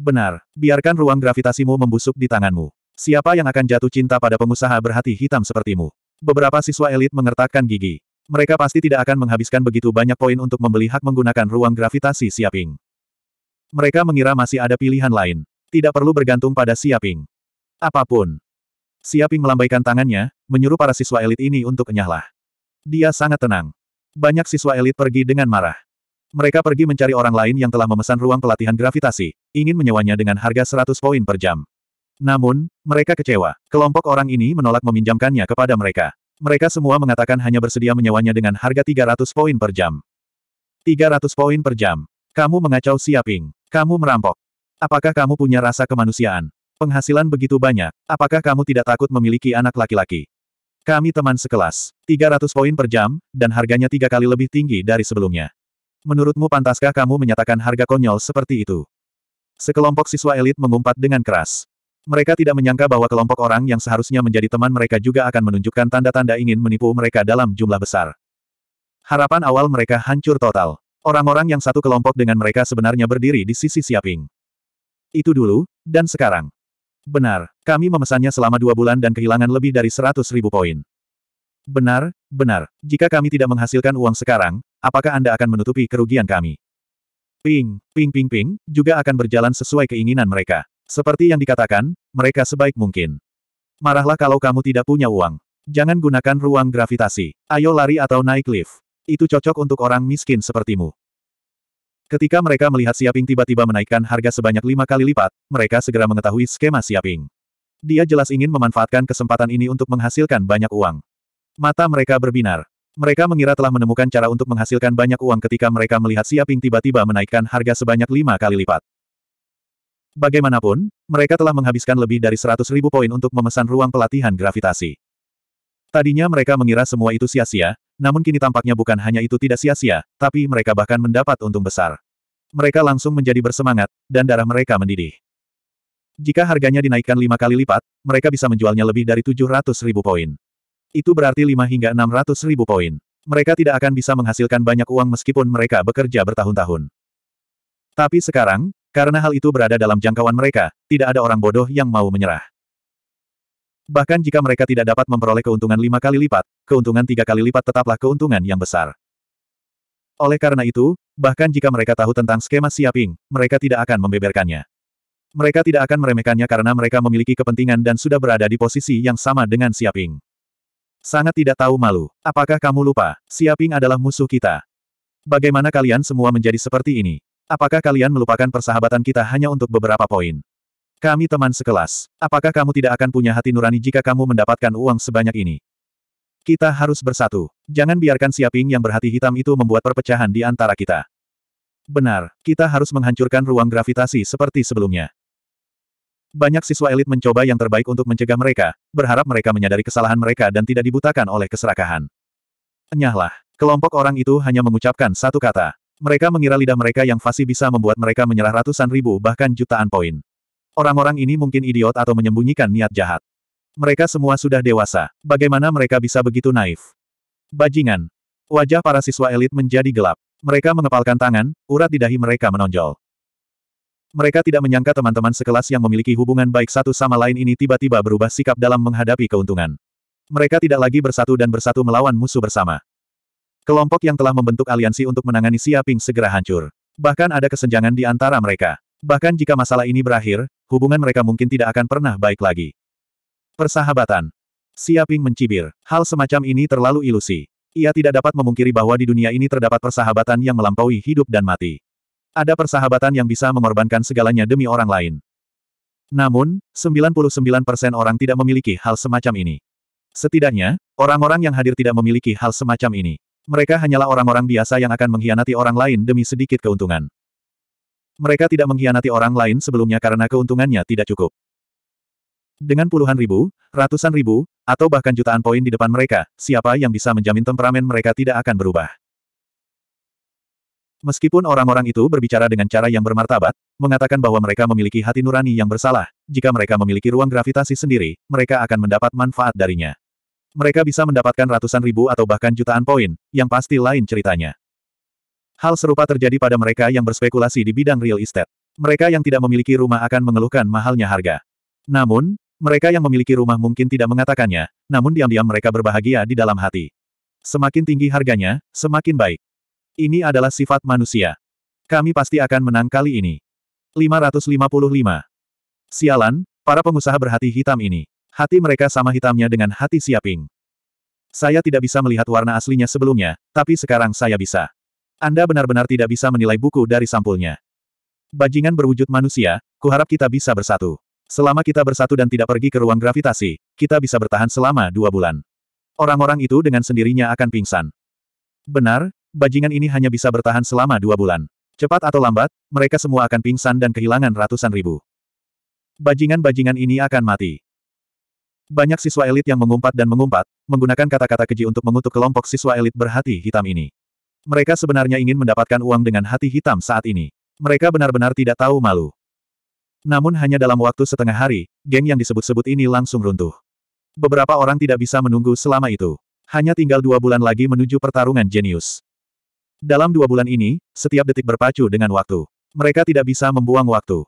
Benar, biarkan ruang gravitasimu membusuk di tanganmu. Siapa yang akan jatuh cinta pada pengusaha berhati hitam sepertimu? Beberapa siswa elit mengertakkan gigi. Mereka pasti tidak akan menghabiskan begitu banyak poin untuk membeli hak menggunakan ruang gravitasi Siaping. Mereka mengira masih ada pilihan lain. Tidak perlu bergantung pada Siaping. Apapun. Siaping melambaikan tangannya, menyuruh para siswa elit ini untuk enyahlah. Dia sangat tenang. Banyak siswa elit pergi dengan marah. Mereka pergi mencari orang lain yang telah memesan ruang pelatihan gravitasi, ingin menyewanya dengan harga 100 poin per jam. Namun, mereka kecewa. Kelompok orang ini menolak meminjamkannya kepada mereka. Mereka semua mengatakan hanya bersedia menyewanya dengan harga 300 poin per jam. 300 poin per jam. Kamu mengacau Siaping. Kamu merampok. Apakah kamu punya rasa kemanusiaan? Penghasilan begitu banyak. Apakah kamu tidak takut memiliki anak laki-laki? Kami teman sekelas. 300 poin per jam, dan harganya tiga kali lebih tinggi dari sebelumnya. Menurutmu pantaskah kamu menyatakan harga konyol seperti itu? Sekelompok siswa elit mengumpat dengan keras. Mereka tidak menyangka bahwa kelompok orang yang seharusnya menjadi teman mereka juga akan menunjukkan tanda-tanda ingin menipu mereka dalam jumlah besar. Harapan awal mereka hancur total. Orang-orang yang satu kelompok dengan mereka sebenarnya berdiri di sisi Siaping. Itu dulu, dan sekarang. Benar, kami memesannya selama dua bulan dan kehilangan lebih dari seratus ribu poin. Benar, benar. Jika kami tidak menghasilkan uang sekarang, apakah Anda akan menutupi kerugian kami? Ping, ping ping ping, juga akan berjalan sesuai keinginan mereka. Seperti yang dikatakan, mereka sebaik mungkin. Marahlah kalau kamu tidak punya uang. Jangan gunakan ruang gravitasi. Ayo lari atau naik lift. Itu cocok untuk orang miskin sepertimu. Ketika mereka melihat Siaping tiba-tiba menaikkan harga sebanyak lima kali lipat, mereka segera mengetahui skema Siaping. Dia jelas ingin memanfaatkan kesempatan ini untuk menghasilkan banyak uang. Mata mereka berbinar. Mereka mengira telah menemukan cara untuk menghasilkan banyak uang ketika mereka melihat Siaping tiba-tiba menaikkan harga sebanyak lima kali lipat. Bagaimanapun, mereka telah menghabiskan lebih dari 100 ribu poin untuk memesan ruang pelatihan gravitasi. Tadinya mereka mengira semua itu sia-sia, namun kini tampaknya bukan hanya itu tidak sia-sia, tapi mereka bahkan mendapat untung besar. Mereka langsung menjadi bersemangat, dan darah mereka mendidih. Jika harganya dinaikkan lima kali lipat, mereka bisa menjualnya lebih dari 700 ribu poin. Itu berarti 5 hingga 600 ribu poin. Mereka tidak akan bisa menghasilkan banyak uang meskipun mereka bekerja bertahun-tahun. Tapi sekarang, karena hal itu berada dalam jangkauan mereka, tidak ada orang bodoh yang mau menyerah. Bahkan jika mereka tidak dapat memperoleh keuntungan lima kali lipat, keuntungan tiga kali lipat tetaplah keuntungan yang besar. Oleh karena itu, bahkan jika mereka tahu tentang skema siaping, mereka tidak akan membeberkannya. Mereka tidak akan meremehkannya karena mereka memiliki kepentingan dan sudah berada di posisi yang sama dengan siaping. Sangat tidak tahu malu. Apakah kamu lupa, siaping adalah musuh kita. Bagaimana kalian semua menjadi seperti ini? Apakah kalian melupakan persahabatan kita hanya untuk beberapa poin? Kami teman sekelas. Apakah kamu tidak akan punya hati nurani jika kamu mendapatkan uang sebanyak ini? Kita harus bersatu. Jangan biarkan siaping yang berhati hitam itu membuat perpecahan di antara kita. Benar, kita harus menghancurkan ruang gravitasi seperti sebelumnya. Banyak siswa elit mencoba yang terbaik untuk mencegah mereka, berharap mereka menyadari kesalahan mereka dan tidak dibutakan oleh keserakahan. Enyahlah, kelompok orang itu hanya mengucapkan satu kata. Mereka mengira lidah mereka yang fasih bisa membuat mereka menyerah ratusan ribu bahkan jutaan poin. Orang-orang ini mungkin idiot atau menyembunyikan niat jahat. Mereka semua sudah dewasa. Bagaimana mereka bisa begitu naif? Bajingan. Wajah para siswa elit menjadi gelap. Mereka mengepalkan tangan, urat di dahi mereka menonjol. Mereka tidak menyangka teman-teman sekelas yang memiliki hubungan baik satu sama lain ini tiba-tiba berubah sikap dalam menghadapi keuntungan. Mereka tidak lagi bersatu dan bersatu melawan musuh bersama. Kelompok yang telah membentuk aliansi untuk menangani Siaping segera hancur. Bahkan ada kesenjangan di antara mereka. Bahkan jika masalah ini berakhir, hubungan mereka mungkin tidak akan pernah baik lagi. Persahabatan. Siaping mencibir. Hal semacam ini terlalu ilusi. Ia tidak dapat memungkiri bahwa di dunia ini terdapat persahabatan yang melampaui hidup dan mati. Ada persahabatan yang bisa mengorbankan segalanya demi orang lain. Namun, 99% orang tidak memiliki hal semacam ini. Setidaknya, orang-orang yang hadir tidak memiliki hal semacam ini. Mereka hanyalah orang-orang biasa yang akan mengkhianati orang lain demi sedikit keuntungan. Mereka tidak mengkhianati orang lain sebelumnya karena keuntungannya tidak cukup. Dengan puluhan ribu, ratusan ribu, atau bahkan jutaan poin di depan mereka, siapa yang bisa menjamin temperamen mereka tidak akan berubah? Meskipun orang-orang itu berbicara dengan cara yang bermartabat, mengatakan bahwa mereka memiliki hati nurani yang bersalah, jika mereka memiliki ruang gravitasi sendiri, mereka akan mendapat manfaat darinya. Mereka bisa mendapatkan ratusan ribu atau bahkan jutaan poin, yang pasti lain ceritanya. Hal serupa terjadi pada mereka yang berspekulasi di bidang real estate. Mereka yang tidak memiliki rumah akan mengeluhkan mahalnya harga. Namun, mereka yang memiliki rumah mungkin tidak mengatakannya, namun diam-diam mereka berbahagia di dalam hati. Semakin tinggi harganya, semakin baik. Ini adalah sifat manusia. Kami pasti akan menang kali ini. 555. Sialan, para pengusaha berhati hitam ini. Hati mereka sama hitamnya dengan hati Siaping. Saya tidak bisa melihat warna aslinya sebelumnya, tapi sekarang saya bisa. Anda benar-benar tidak bisa menilai buku dari sampulnya. Bajingan berwujud manusia, kuharap kita bisa bersatu. Selama kita bersatu dan tidak pergi ke ruang gravitasi, kita bisa bertahan selama dua bulan. Orang-orang itu dengan sendirinya akan pingsan. Benar, bajingan ini hanya bisa bertahan selama dua bulan. Cepat atau lambat, mereka semua akan pingsan dan kehilangan ratusan ribu. Bajingan-bajingan ini akan mati. Banyak siswa elit yang mengumpat dan mengumpat, menggunakan kata-kata keji untuk mengutuk kelompok siswa elit berhati hitam ini. Mereka sebenarnya ingin mendapatkan uang dengan hati hitam saat ini. Mereka benar-benar tidak tahu malu. Namun hanya dalam waktu setengah hari, geng yang disebut-sebut ini langsung runtuh. Beberapa orang tidak bisa menunggu selama itu. Hanya tinggal dua bulan lagi menuju pertarungan jenius. Dalam dua bulan ini, setiap detik berpacu dengan waktu. Mereka tidak bisa membuang waktu.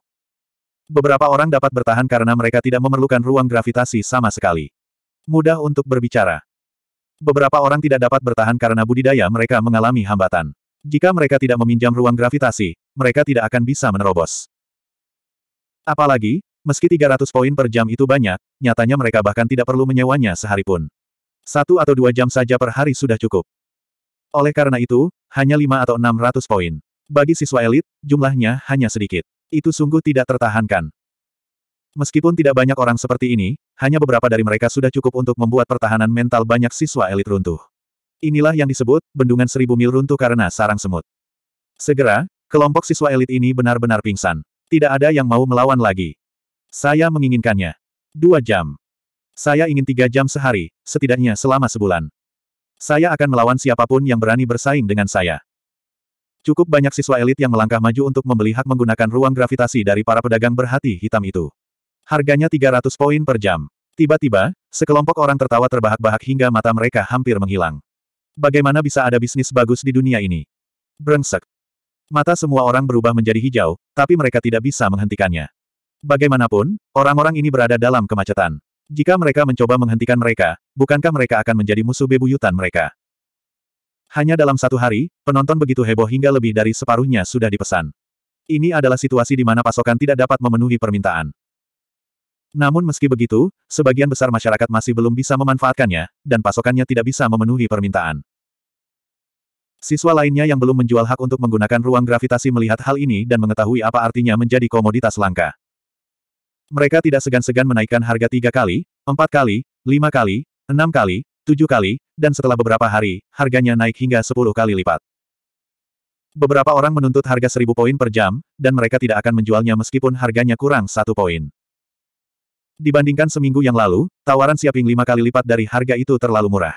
Beberapa orang dapat bertahan karena mereka tidak memerlukan ruang gravitasi sama sekali. Mudah untuk berbicara. Beberapa orang tidak dapat bertahan karena budidaya mereka mengalami hambatan. Jika mereka tidak meminjam ruang gravitasi, mereka tidak akan bisa menerobos. Apalagi, meski 300 poin per jam itu banyak, nyatanya mereka bahkan tidak perlu menyewanya sehari pun. Satu atau dua jam saja per hari sudah cukup. Oleh karena itu, hanya lima atau enam ratus poin. Bagi siswa elit, jumlahnya hanya sedikit itu sungguh tidak tertahankan. Meskipun tidak banyak orang seperti ini, hanya beberapa dari mereka sudah cukup untuk membuat pertahanan mental banyak siswa elit runtuh. Inilah yang disebut, bendungan seribu mil runtuh karena sarang semut. Segera, kelompok siswa elit ini benar-benar pingsan. Tidak ada yang mau melawan lagi. Saya menginginkannya. Dua jam. Saya ingin tiga jam sehari, setidaknya selama sebulan. Saya akan melawan siapapun yang berani bersaing dengan saya. Cukup banyak siswa elit yang melangkah maju untuk membeli hak menggunakan ruang gravitasi dari para pedagang berhati hitam itu. Harganya 300 poin per jam. Tiba-tiba, sekelompok orang tertawa terbahak-bahak hingga mata mereka hampir menghilang. Bagaimana bisa ada bisnis bagus di dunia ini? Brengsek. Mata semua orang berubah menjadi hijau, tapi mereka tidak bisa menghentikannya. Bagaimanapun, orang-orang ini berada dalam kemacetan. Jika mereka mencoba menghentikan mereka, bukankah mereka akan menjadi musuh bebuyutan mereka? Hanya dalam satu hari, penonton begitu heboh hingga lebih dari separuhnya sudah dipesan. Ini adalah situasi di mana pasokan tidak dapat memenuhi permintaan. Namun meski begitu, sebagian besar masyarakat masih belum bisa memanfaatkannya, dan pasokannya tidak bisa memenuhi permintaan. Siswa lainnya yang belum menjual hak untuk menggunakan ruang gravitasi melihat hal ini dan mengetahui apa artinya menjadi komoditas langka. Mereka tidak segan-segan menaikkan harga tiga kali, empat kali, lima kali, enam kali, tujuh kali, dan setelah beberapa hari, harganya naik hingga sepuluh kali lipat. Beberapa orang menuntut harga seribu poin per jam, dan mereka tidak akan menjualnya meskipun harganya kurang satu poin. Dibandingkan seminggu yang lalu, tawaran siaping lima kali lipat dari harga itu terlalu murah.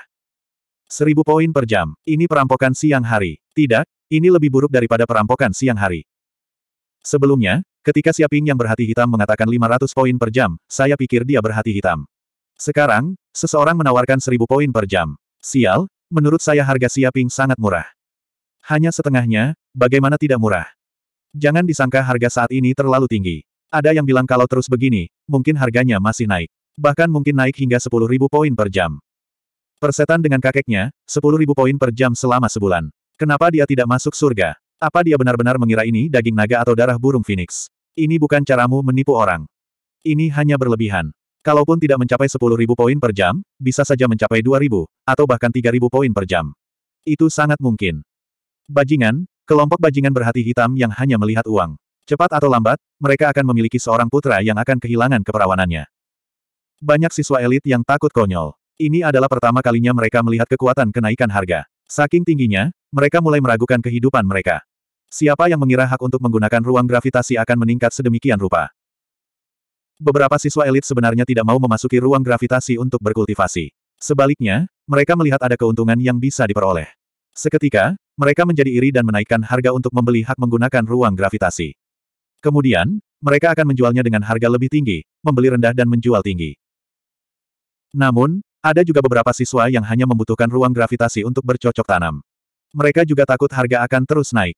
Seribu poin per jam, ini perampokan siang hari. Tidak, ini lebih buruk daripada perampokan siang hari. Sebelumnya, ketika Siaping yang berhati hitam mengatakan 500 poin per jam, saya pikir dia berhati hitam. Sekarang, seseorang menawarkan seribu poin per jam. Sial, menurut saya harga Siaping sangat murah. Hanya setengahnya, bagaimana tidak murah? Jangan disangka harga saat ini terlalu tinggi. Ada yang bilang kalau terus begini, mungkin harganya masih naik. Bahkan mungkin naik hingga 10.000 poin per jam. Persetan dengan kakeknya, 10.000 poin per jam selama sebulan. Kenapa dia tidak masuk surga? Apa dia benar-benar mengira ini daging naga atau darah burung phoenix? Ini bukan caramu menipu orang. Ini hanya berlebihan. Kalaupun tidak mencapai 10.000 poin per jam, bisa saja mencapai 2.000, atau bahkan 3.000 poin per jam. Itu sangat mungkin. Bajingan, kelompok bajingan berhati hitam yang hanya melihat uang. Cepat atau lambat, mereka akan memiliki seorang putra yang akan kehilangan keperawanannya. Banyak siswa elit yang takut konyol. Ini adalah pertama kalinya mereka melihat kekuatan kenaikan harga. Saking tingginya, mereka mulai meragukan kehidupan mereka. Siapa yang mengira hak untuk menggunakan ruang gravitasi akan meningkat sedemikian rupa? Beberapa siswa elit sebenarnya tidak mau memasuki ruang gravitasi untuk berkultivasi. Sebaliknya, mereka melihat ada keuntungan yang bisa diperoleh. Seketika, mereka menjadi iri dan menaikkan harga untuk membeli hak menggunakan ruang gravitasi. Kemudian, mereka akan menjualnya dengan harga lebih tinggi, membeli rendah dan menjual tinggi. Namun, ada juga beberapa siswa yang hanya membutuhkan ruang gravitasi untuk bercocok tanam. Mereka juga takut harga akan terus naik.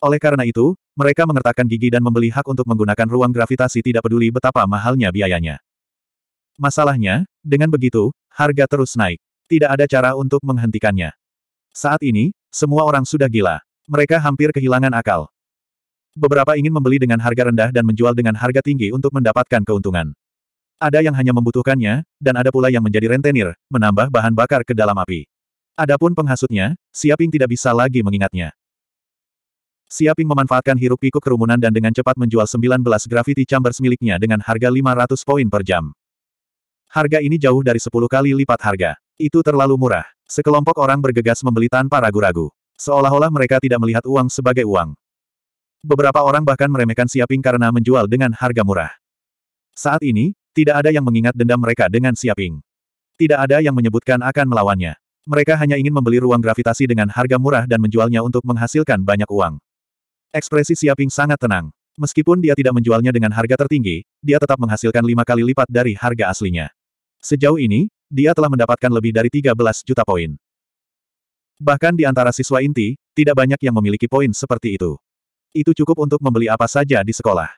Oleh karena itu, mereka mengertakkan gigi dan membeli hak untuk menggunakan ruang gravitasi tidak peduli betapa mahalnya biayanya. Masalahnya, dengan begitu, harga terus naik. Tidak ada cara untuk menghentikannya. Saat ini, semua orang sudah gila. Mereka hampir kehilangan akal. Beberapa ingin membeli dengan harga rendah dan menjual dengan harga tinggi untuk mendapatkan keuntungan. Ada yang hanya membutuhkannya, dan ada pula yang menjadi rentenir, menambah bahan bakar ke dalam api. Adapun penghasutnya, Siaping tidak bisa lagi mengingatnya. Siaping memanfaatkan hiruk pikuk kerumunan dan dengan cepat menjual 19 gravity chambers miliknya dengan harga 500 poin per jam. Harga ini jauh dari 10 kali lipat harga. Itu terlalu murah. Sekelompok orang bergegas membeli tanpa ragu-ragu. Seolah-olah mereka tidak melihat uang sebagai uang. Beberapa orang bahkan meremehkan Siaping karena menjual dengan harga murah. Saat ini, tidak ada yang mengingat dendam mereka dengan Siaping. Tidak ada yang menyebutkan akan melawannya. Mereka hanya ingin membeli ruang gravitasi dengan harga murah dan menjualnya untuk menghasilkan banyak uang. Ekspresi Siaping sangat tenang. Meskipun dia tidak menjualnya dengan harga tertinggi, dia tetap menghasilkan lima kali lipat dari harga aslinya. Sejauh ini, dia telah mendapatkan lebih dari 13 juta poin. Bahkan di antara siswa inti, tidak banyak yang memiliki poin seperti itu. Itu cukup untuk membeli apa saja di sekolah.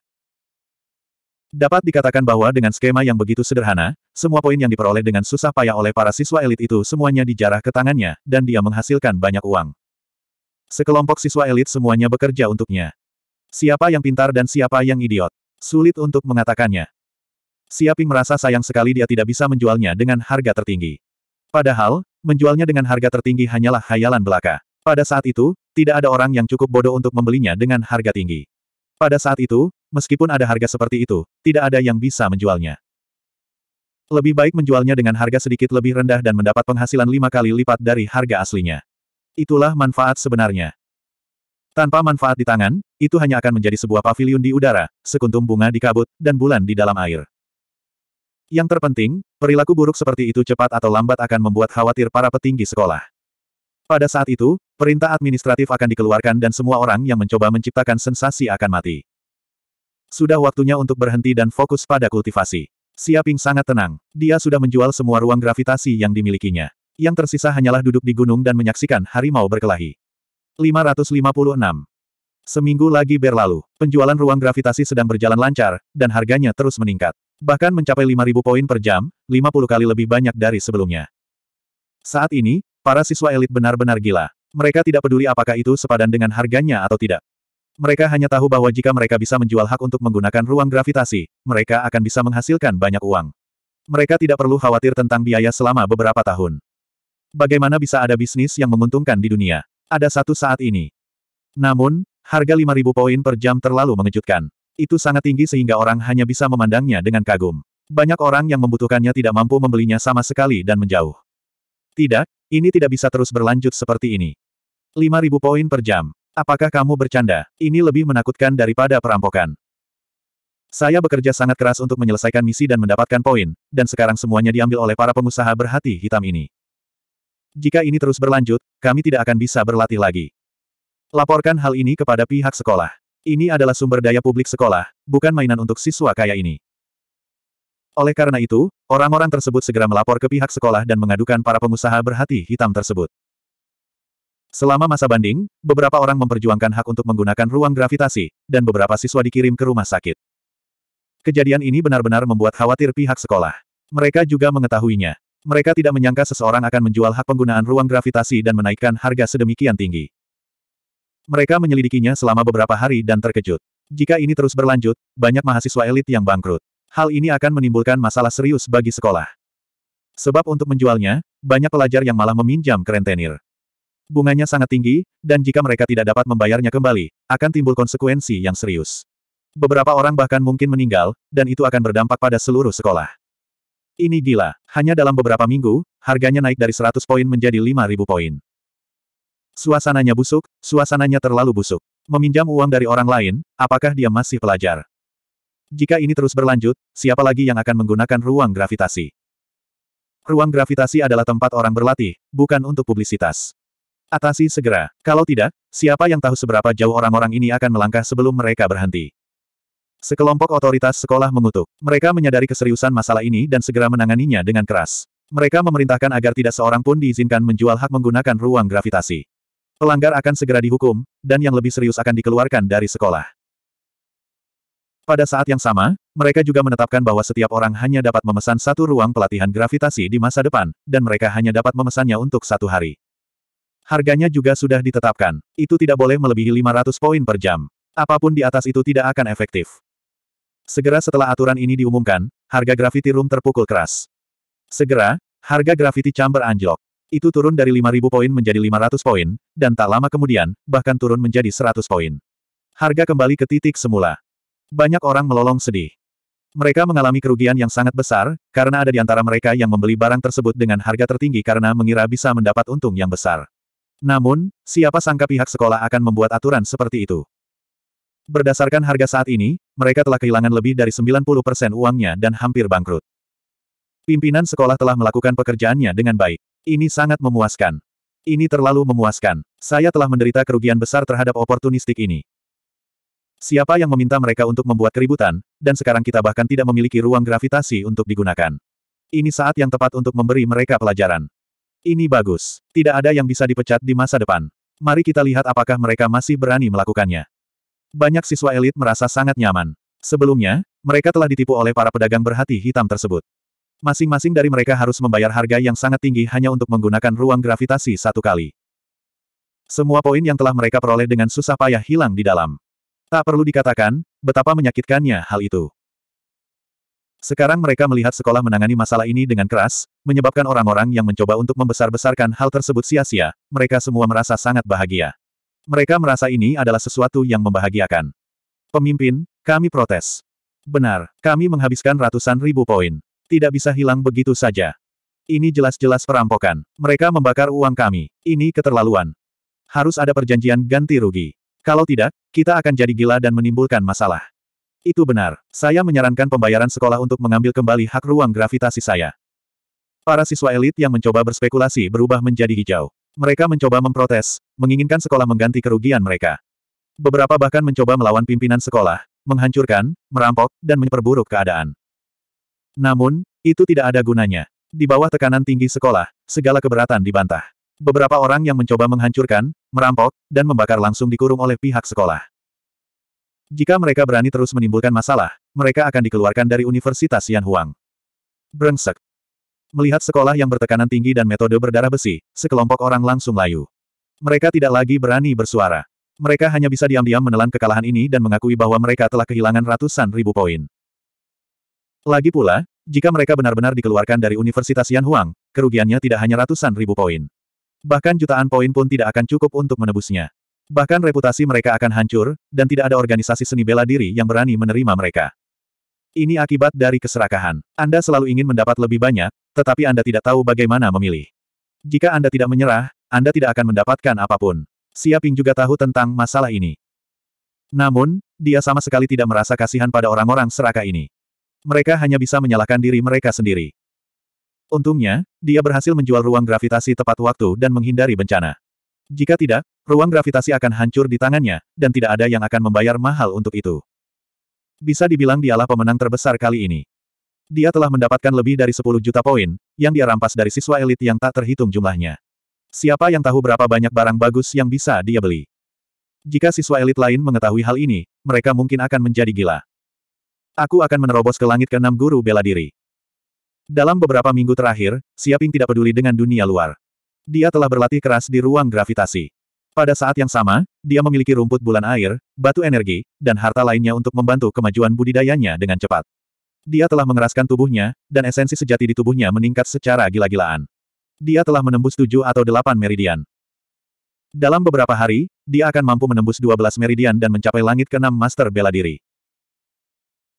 Dapat dikatakan bahwa dengan skema yang begitu sederhana, semua poin yang diperoleh dengan susah payah oleh para siswa elit itu semuanya dijarah ke tangannya, dan dia menghasilkan banyak uang. Sekelompok siswa elit semuanya bekerja untuknya. Siapa yang pintar dan siapa yang idiot. Sulit untuk mengatakannya. Siaping merasa sayang sekali dia tidak bisa menjualnya dengan harga tertinggi. Padahal, menjualnya dengan harga tertinggi hanyalah khayalan belaka. Pada saat itu, tidak ada orang yang cukup bodoh untuk membelinya dengan harga tinggi. Pada saat itu, meskipun ada harga seperti itu, tidak ada yang bisa menjualnya. Lebih baik menjualnya dengan harga sedikit lebih rendah dan mendapat penghasilan lima kali lipat dari harga aslinya. Itulah manfaat sebenarnya. Tanpa manfaat di tangan, itu hanya akan menjadi sebuah pavilion di udara, sekuntum bunga di kabut, dan bulan di dalam air. Yang terpenting, perilaku buruk seperti itu cepat atau lambat akan membuat khawatir para petinggi sekolah. Pada saat itu, perintah administratif akan dikeluarkan dan semua orang yang mencoba menciptakan sensasi akan mati. Sudah waktunya untuk berhenti dan fokus pada kultivasi. Siaping sangat tenang. Dia sudah menjual semua ruang gravitasi yang dimilikinya. Yang tersisa hanyalah duduk di gunung dan menyaksikan harimau berkelahi. 556. Seminggu lagi berlalu, penjualan ruang gravitasi sedang berjalan lancar, dan harganya terus meningkat. Bahkan mencapai 5.000 poin per jam, 50 kali lebih banyak dari sebelumnya. Saat ini, para siswa elit benar-benar gila. Mereka tidak peduli apakah itu sepadan dengan harganya atau tidak. Mereka hanya tahu bahwa jika mereka bisa menjual hak untuk menggunakan ruang gravitasi, mereka akan bisa menghasilkan banyak uang. Mereka tidak perlu khawatir tentang biaya selama beberapa tahun. Bagaimana bisa ada bisnis yang menguntungkan di dunia? Ada satu saat ini. Namun, harga 5.000 poin per jam terlalu mengejutkan. Itu sangat tinggi sehingga orang hanya bisa memandangnya dengan kagum. Banyak orang yang membutuhkannya tidak mampu membelinya sama sekali dan menjauh. Tidak, ini tidak bisa terus berlanjut seperti ini. 5.000 poin per jam. Apakah kamu bercanda? Ini lebih menakutkan daripada perampokan. Saya bekerja sangat keras untuk menyelesaikan misi dan mendapatkan poin, dan sekarang semuanya diambil oleh para pengusaha berhati hitam ini. Jika ini terus berlanjut, kami tidak akan bisa berlatih lagi. Laporkan hal ini kepada pihak sekolah. Ini adalah sumber daya publik sekolah, bukan mainan untuk siswa kaya ini. Oleh karena itu, orang-orang tersebut segera melapor ke pihak sekolah dan mengadukan para pengusaha berhati hitam tersebut. Selama masa banding, beberapa orang memperjuangkan hak untuk menggunakan ruang gravitasi, dan beberapa siswa dikirim ke rumah sakit. Kejadian ini benar-benar membuat khawatir pihak sekolah. Mereka juga mengetahuinya. Mereka tidak menyangka seseorang akan menjual hak penggunaan ruang gravitasi dan menaikkan harga sedemikian tinggi. Mereka menyelidikinya selama beberapa hari dan terkejut. Jika ini terus berlanjut, banyak mahasiswa elit yang bangkrut. Hal ini akan menimbulkan masalah serius bagi sekolah. Sebab untuk menjualnya, banyak pelajar yang malah meminjam ke rentenir. Bunganya sangat tinggi, dan jika mereka tidak dapat membayarnya kembali, akan timbul konsekuensi yang serius. Beberapa orang bahkan mungkin meninggal, dan itu akan berdampak pada seluruh sekolah. Ini gila. Hanya dalam beberapa minggu, harganya naik dari 100 poin menjadi 5.000 poin. Suasananya busuk, suasananya terlalu busuk. Meminjam uang dari orang lain, apakah dia masih pelajar? Jika ini terus berlanjut, siapa lagi yang akan menggunakan ruang gravitasi? Ruang gravitasi adalah tempat orang berlatih, bukan untuk publisitas. Atasi segera. Kalau tidak, siapa yang tahu seberapa jauh orang-orang ini akan melangkah sebelum mereka berhenti. Sekelompok otoritas sekolah mengutuk. Mereka menyadari keseriusan masalah ini dan segera menanganinya dengan keras. Mereka memerintahkan agar tidak seorang pun diizinkan menjual hak menggunakan ruang gravitasi. Pelanggar akan segera dihukum, dan yang lebih serius akan dikeluarkan dari sekolah. Pada saat yang sama, mereka juga menetapkan bahwa setiap orang hanya dapat memesan satu ruang pelatihan gravitasi di masa depan, dan mereka hanya dapat memesannya untuk satu hari. Harganya juga sudah ditetapkan. Itu tidak boleh melebihi 500 poin per jam. Apapun di atas itu tidak akan efektif. Segera setelah aturan ini diumumkan, harga Gravity Room terpukul keras. Segera, harga Gravity Chamber anjlok. Itu turun dari 5.000 poin menjadi 500 poin, dan tak lama kemudian, bahkan turun menjadi 100 poin. Harga kembali ke titik semula. Banyak orang melolong sedih. Mereka mengalami kerugian yang sangat besar, karena ada di antara mereka yang membeli barang tersebut dengan harga tertinggi karena mengira bisa mendapat untung yang besar. Namun, siapa sangka pihak sekolah akan membuat aturan seperti itu. Berdasarkan harga saat ini, mereka telah kehilangan lebih dari 90% uangnya dan hampir bangkrut. Pimpinan sekolah telah melakukan pekerjaannya dengan baik. Ini sangat memuaskan. Ini terlalu memuaskan. Saya telah menderita kerugian besar terhadap oportunistik ini. Siapa yang meminta mereka untuk membuat keributan, dan sekarang kita bahkan tidak memiliki ruang gravitasi untuk digunakan. Ini saat yang tepat untuk memberi mereka pelajaran. Ini bagus. Tidak ada yang bisa dipecat di masa depan. Mari kita lihat apakah mereka masih berani melakukannya. Banyak siswa elit merasa sangat nyaman. Sebelumnya, mereka telah ditipu oleh para pedagang berhati hitam tersebut. Masing-masing dari mereka harus membayar harga yang sangat tinggi hanya untuk menggunakan ruang gravitasi satu kali. Semua poin yang telah mereka peroleh dengan susah payah hilang di dalam. Tak perlu dikatakan, betapa menyakitkannya hal itu. Sekarang mereka melihat sekolah menangani masalah ini dengan keras, menyebabkan orang-orang yang mencoba untuk membesar-besarkan hal tersebut sia-sia, mereka semua merasa sangat bahagia. Mereka merasa ini adalah sesuatu yang membahagiakan. Pemimpin, kami protes. Benar, kami menghabiskan ratusan ribu poin. Tidak bisa hilang begitu saja. Ini jelas-jelas perampokan. Mereka membakar uang kami. Ini keterlaluan. Harus ada perjanjian ganti rugi. Kalau tidak, kita akan jadi gila dan menimbulkan masalah. Itu benar. Saya menyarankan pembayaran sekolah untuk mengambil kembali hak ruang gravitasi saya. Para siswa elit yang mencoba berspekulasi berubah menjadi hijau. Mereka mencoba memprotes, menginginkan sekolah mengganti kerugian mereka. Beberapa bahkan mencoba melawan pimpinan sekolah, menghancurkan, merampok, dan memperburuk keadaan. Namun, itu tidak ada gunanya. Di bawah tekanan tinggi sekolah, segala keberatan dibantah. Beberapa orang yang mencoba menghancurkan, merampok, dan membakar langsung dikurung oleh pihak sekolah. Jika mereka berani terus menimbulkan masalah, mereka akan dikeluarkan dari Universitas Yan Huang. Brengsek, Melihat sekolah yang bertekanan tinggi dan metode berdarah besi, sekelompok orang langsung layu. Mereka tidak lagi berani bersuara. Mereka hanya bisa diam-diam menelan kekalahan ini dan mengakui bahwa mereka telah kehilangan ratusan ribu poin. Lagi pula, jika mereka benar-benar dikeluarkan dari Universitas Yan Huang, kerugiannya tidak hanya ratusan ribu poin. Bahkan jutaan poin pun tidak akan cukup untuk menebusnya. Bahkan reputasi mereka akan hancur, dan tidak ada organisasi seni bela diri yang berani menerima mereka. Ini akibat dari keserakahan. Anda selalu ingin mendapat lebih banyak, tetapi Anda tidak tahu bagaimana memilih. Jika Anda tidak menyerah, Anda tidak akan mendapatkan apapun. Siaping juga tahu tentang masalah ini. Namun, dia sama sekali tidak merasa kasihan pada orang-orang seraka ini. Mereka hanya bisa menyalahkan diri mereka sendiri. Untungnya, dia berhasil menjual ruang gravitasi tepat waktu dan menghindari bencana. Jika tidak, ruang gravitasi akan hancur di tangannya, dan tidak ada yang akan membayar mahal untuk itu. Bisa dibilang dialah pemenang terbesar kali ini dia telah mendapatkan lebih dari 10 juta poin, yang dia rampas dari siswa elit yang tak terhitung jumlahnya. Siapa yang tahu berapa banyak barang bagus yang bisa dia beli? Jika siswa elit lain mengetahui hal ini, mereka mungkin akan menjadi gila. Aku akan menerobos ke langit keenam guru bela diri. Dalam beberapa minggu terakhir, Siaping tidak peduli dengan dunia luar. Dia telah berlatih keras di ruang gravitasi. Pada saat yang sama, dia memiliki rumput bulan air, batu energi, dan harta lainnya untuk membantu kemajuan budidayanya dengan cepat. Dia telah mengeraskan tubuhnya, dan esensi sejati di tubuhnya meningkat secara gila-gilaan. Dia telah menembus tujuh atau delapan meridian. Dalam beberapa hari, dia akan mampu menembus dua belas meridian dan mencapai langit keenam Master Bela Diri.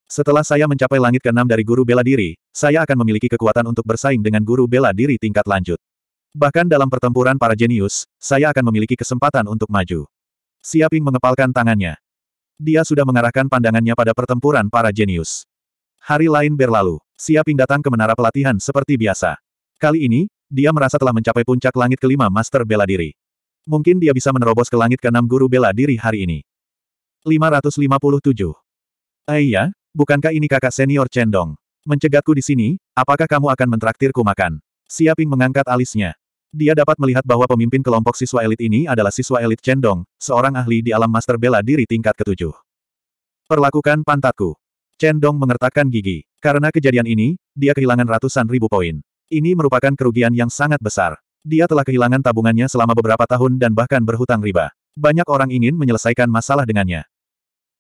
Setelah saya mencapai langit keenam dari Guru Bela Diri, saya akan memiliki kekuatan untuk bersaing dengan Guru Bela Diri tingkat lanjut. Bahkan dalam pertempuran para jenius, saya akan memiliki kesempatan untuk maju. Siaping mengepalkan tangannya. Dia sudah mengarahkan pandangannya pada pertempuran para jenius. Hari lain berlalu. Siaping datang ke menara pelatihan seperti biasa. Kali ini, dia merasa telah mencapai puncak langit kelima Master Bela Diri. Mungkin dia bisa menerobos ke langit keenam guru bela diri hari ini. 557. Aiya, eh bukankah ini kakak senior Cendong? Mencegatku di sini, apakah kamu akan mentraktirku makan? Siaping mengangkat alisnya. Dia dapat melihat bahwa pemimpin kelompok siswa elit ini adalah siswa elit Cendong, seorang ahli di alam master bela diri tingkat ketujuh. Perlakukan pantatku. Chen Dong mengertakkan gigi. Karena kejadian ini, dia kehilangan ratusan ribu poin. Ini merupakan kerugian yang sangat besar. Dia telah kehilangan tabungannya selama beberapa tahun dan bahkan berhutang riba. Banyak orang ingin menyelesaikan masalah dengannya.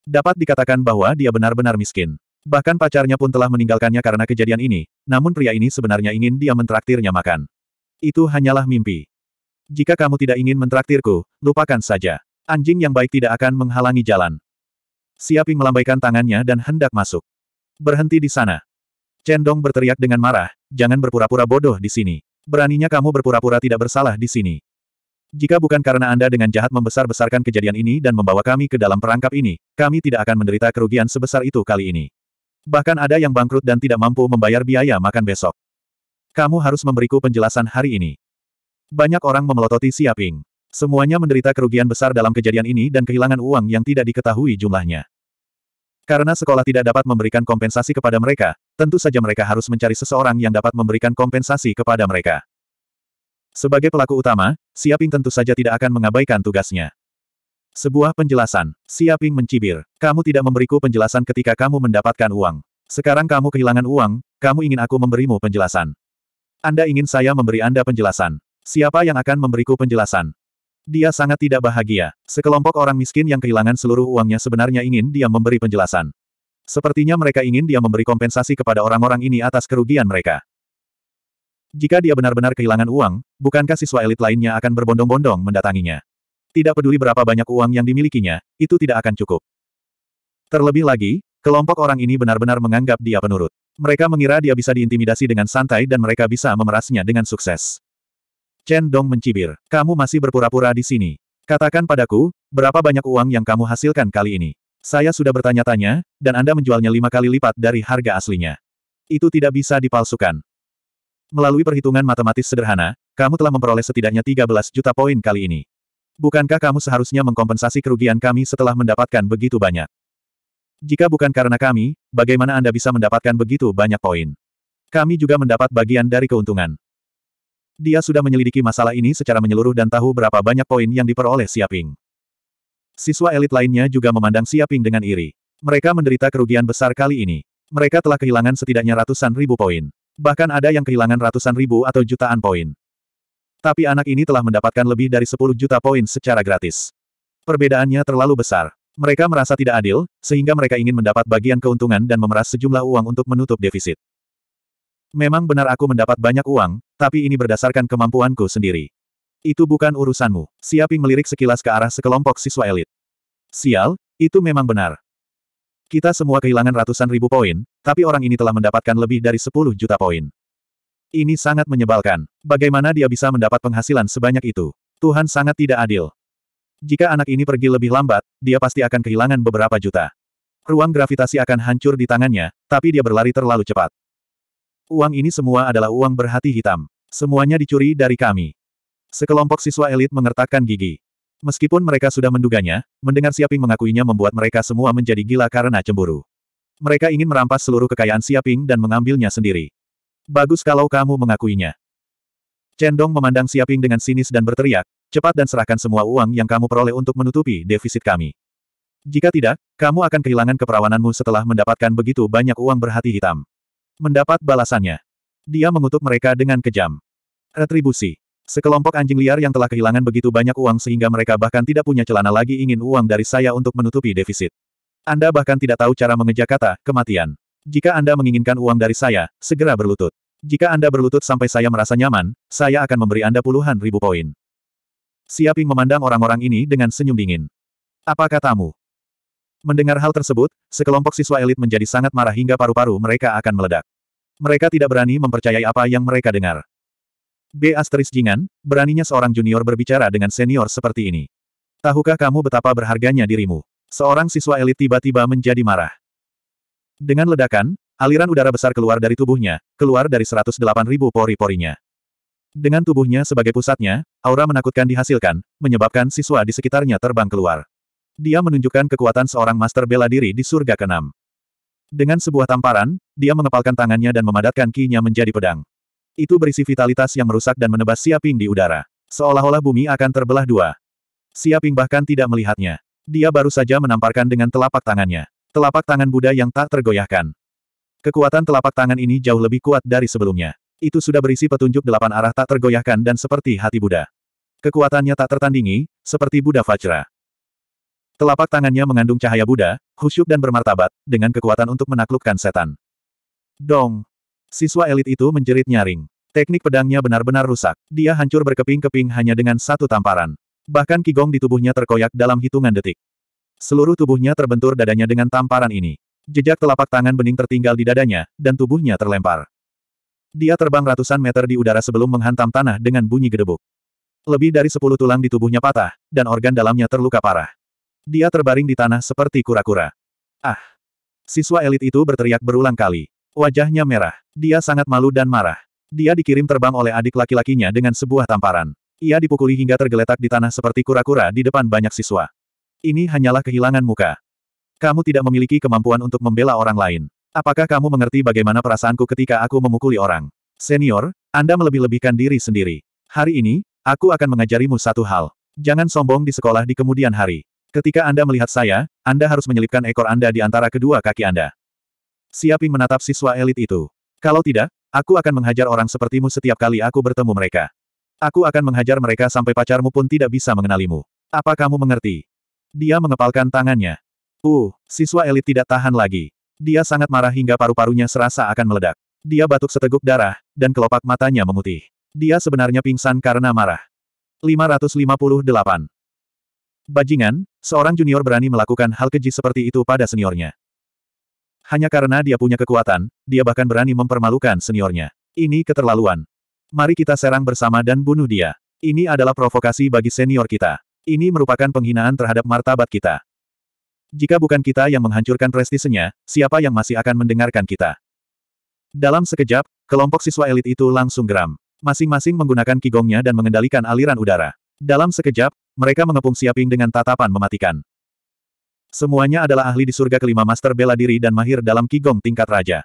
Dapat dikatakan bahwa dia benar-benar miskin. Bahkan pacarnya pun telah meninggalkannya karena kejadian ini, namun pria ini sebenarnya ingin dia mentraktirnya makan. Itu hanyalah mimpi. Jika kamu tidak ingin mentraktirku, lupakan saja. Anjing yang baik tidak akan menghalangi jalan. Siaping melambaikan tangannya dan hendak masuk. Berhenti di sana. Chen Dong berteriak dengan marah, jangan berpura-pura bodoh di sini. Beraninya kamu berpura-pura tidak bersalah di sini. Jika bukan karena Anda dengan jahat membesar-besarkan kejadian ini dan membawa kami ke dalam perangkap ini, kami tidak akan menderita kerugian sebesar itu kali ini. Bahkan ada yang bangkrut dan tidak mampu membayar biaya makan besok. Kamu harus memberiku penjelasan hari ini. Banyak orang memelototi Siaping. Semuanya menderita kerugian besar dalam kejadian ini dan kehilangan uang yang tidak diketahui jumlahnya. Karena sekolah tidak dapat memberikan kompensasi kepada mereka, tentu saja mereka harus mencari seseorang yang dapat memberikan kompensasi kepada mereka. Sebagai pelaku utama, Siaping tentu saja tidak akan mengabaikan tugasnya. Sebuah penjelasan, Siaping mencibir, kamu tidak memberiku penjelasan ketika kamu mendapatkan uang. Sekarang kamu kehilangan uang, kamu ingin aku memberimu penjelasan. Anda ingin saya memberi Anda penjelasan. Siapa yang akan memberiku penjelasan? Dia sangat tidak bahagia. Sekelompok orang miskin yang kehilangan seluruh uangnya sebenarnya ingin dia memberi penjelasan. Sepertinya mereka ingin dia memberi kompensasi kepada orang-orang ini atas kerugian mereka. Jika dia benar-benar kehilangan uang, bukankah siswa elit lainnya akan berbondong-bondong mendatanginya? Tidak peduli berapa banyak uang yang dimilikinya, itu tidak akan cukup. Terlebih lagi, kelompok orang ini benar-benar menganggap dia penurut. Mereka mengira dia bisa diintimidasi dengan santai dan mereka bisa memerasnya dengan sukses. Chen Dong mencibir. Kamu masih berpura-pura di sini. Katakan padaku, berapa banyak uang yang kamu hasilkan kali ini? Saya sudah bertanya-tanya, dan Anda menjualnya lima kali lipat dari harga aslinya. Itu tidak bisa dipalsukan. Melalui perhitungan matematis sederhana, kamu telah memperoleh setidaknya 13 juta poin kali ini. Bukankah kamu seharusnya mengkompensasi kerugian kami setelah mendapatkan begitu banyak? Jika bukan karena kami, bagaimana Anda bisa mendapatkan begitu banyak poin? Kami juga mendapat bagian dari keuntungan. Dia sudah menyelidiki masalah ini secara menyeluruh dan tahu berapa banyak poin yang diperoleh Siaping. Siswa elit lainnya juga memandang Siaping dengan iri. Mereka menderita kerugian besar kali ini. Mereka telah kehilangan setidaknya ratusan ribu poin. Bahkan ada yang kehilangan ratusan ribu atau jutaan poin. Tapi anak ini telah mendapatkan lebih dari 10 juta poin secara gratis. Perbedaannya terlalu besar. Mereka merasa tidak adil, sehingga mereka ingin mendapat bagian keuntungan dan memeras sejumlah uang untuk menutup defisit. Memang benar aku mendapat banyak uang, tapi ini berdasarkan kemampuanku sendiri. Itu bukan urusanmu. Siaping melirik sekilas ke arah sekelompok siswa elit. Sial, itu memang benar. Kita semua kehilangan ratusan ribu poin, tapi orang ini telah mendapatkan lebih dari 10 juta poin. Ini sangat menyebalkan. Bagaimana dia bisa mendapat penghasilan sebanyak itu? Tuhan sangat tidak adil. Jika anak ini pergi lebih lambat, dia pasti akan kehilangan beberapa juta. Ruang gravitasi akan hancur di tangannya, tapi dia berlari terlalu cepat. Uang ini semua adalah uang berhati hitam. Semuanya dicuri dari kami. Sekelompok siswa elit mengertakkan gigi. Meskipun mereka sudah menduganya, mendengar Siaping mengakuinya membuat mereka semua menjadi gila karena cemburu. Mereka ingin merampas seluruh kekayaan Siaping dan mengambilnya sendiri. Bagus kalau kamu mengakuinya. Cendong memandang Siaping dengan sinis dan berteriak, cepat dan serahkan semua uang yang kamu peroleh untuk menutupi defisit kami. Jika tidak, kamu akan kehilangan keperawananmu setelah mendapatkan begitu banyak uang berhati hitam. Mendapat balasannya. Dia mengutuk mereka dengan kejam. Retribusi. Sekelompok anjing liar yang telah kehilangan begitu banyak uang sehingga mereka bahkan tidak punya celana lagi ingin uang dari saya untuk menutupi defisit. Anda bahkan tidak tahu cara mengeja kata, kematian. Jika Anda menginginkan uang dari saya, segera berlutut. Jika Anda berlutut sampai saya merasa nyaman, saya akan memberi Anda puluhan ribu poin. Siaping memandang orang-orang ini dengan senyum dingin. Apa katamu? Mendengar hal tersebut, sekelompok siswa elit menjadi sangat marah hingga paru-paru mereka akan meledak. Mereka tidak berani mempercayai apa yang mereka dengar. B. Asteris Jingan, beraninya seorang junior berbicara dengan senior seperti ini. Tahukah kamu betapa berharganya dirimu? Seorang siswa elit tiba-tiba menjadi marah. Dengan ledakan, aliran udara besar keluar dari tubuhnya, keluar dari ribu pori-porinya. Dengan tubuhnya sebagai pusatnya, aura menakutkan dihasilkan, menyebabkan siswa di sekitarnya terbang keluar. Dia menunjukkan kekuatan seorang master bela diri di surga keenam. Dengan sebuah tamparan, dia mengepalkan tangannya dan memadatkan kinya menjadi pedang. Itu berisi vitalitas yang merusak dan menebas Siaping di udara. Seolah-olah bumi akan terbelah dua. Siaping bahkan tidak melihatnya. Dia baru saja menamparkan dengan telapak tangannya. Telapak tangan Buddha yang tak tergoyahkan. Kekuatan telapak tangan ini jauh lebih kuat dari sebelumnya. Itu sudah berisi petunjuk delapan arah tak tergoyahkan dan seperti hati Buddha. Kekuatannya tak tertandingi, seperti Buddha Vajra. Telapak tangannya mengandung cahaya Buddha, khusyuk dan bermartabat, dengan kekuatan untuk menaklukkan setan. Dong! Siswa elit itu menjerit nyaring. Teknik pedangnya benar-benar rusak. Dia hancur berkeping-keping hanya dengan satu tamparan. Bahkan kigong di tubuhnya terkoyak dalam hitungan detik. Seluruh tubuhnya terbentur dadanya dengan tamparan ini. Jejak telapak tangan bening tertinggal di dadanya, dan tubuhnya terlempar. Dia terbang ratusan meter di udara sebelum menghantam tanah dengan bunyi gedebuk. Lebih dari sepuluh tulang di tubuhnya patah, dan organ dalamnya terluka parah. Dia terbaring di tanah seperti kura-kura. Ah! Siswa elit itu berteriak berulang kali. Wajahnya merah. Dia sangat malu dan marah. Dia dikirim terbang oleh adik laki-lakinya dengan sebuah tamparan. Ia dipukuli hingga tergeletak di tanah seperti kura-kura di depan banyak siswa. Ini hanyalah kehilangan muka. Kamu tidak memiliki kemampuan untuk membela orang lain. Apakah kamu mengerti bagaimana perasaanku ketika aku memukuli orang? Senior, Anda melebih-lebihkan diri sendiri. Hari ini, aku akan mengajarimu satu hal. Jangan sombong di sekolah di kemudian hari. Ketika Anda melihat saya, Anda harus menyelipkan ekor Anda di antara kedua kaki Anda. Siaping menatap siswa elit itu. Kalau tidak, aku akan menghajar orang sepertimu setiap kali aku bertemu mereka. Aku akan menghajar mereka sampai pacarmu pun tidak bisa mengenalimu. Apa kamu mengerti? Dia mengepalkan tangannya. Uh, siswa elit tidak tahan lagi. Dia sangat marah hingga paru-parunya serasa akan meledak. Dia batuk seteguk darah, dan kelopak matanya memutih. Dia sebenarnya pingsan karena marah. 558. Bajingan, seorang junior berani melakukan hal keji seperti itu pada seniornya. Hanya karena dia punya kekuatan, dia bahkan berani mempermalukan seniornya. Ini keterlaluan. Mari kita serang bersama dan bunuh dia. Ini adalah provokasi bagi senior kita. Ini merupakan penghinaan terhadap martabat kita. Jika bukan kita yang menghancurkan prestisenya, siapa yang masih akan mendengarkan kita? Dalam sekejap, kelompok siswa elit itu langsung geram. Masing-masing menggunakan kigongnya dan mengendalikan aliran udara. Dalam sekejap, mereka mengepung Siaping dengan tatapan mematikan. Semuanya adalah ahli di surga kelima master bela diri dan mahir dalam Kigong tingkat raja.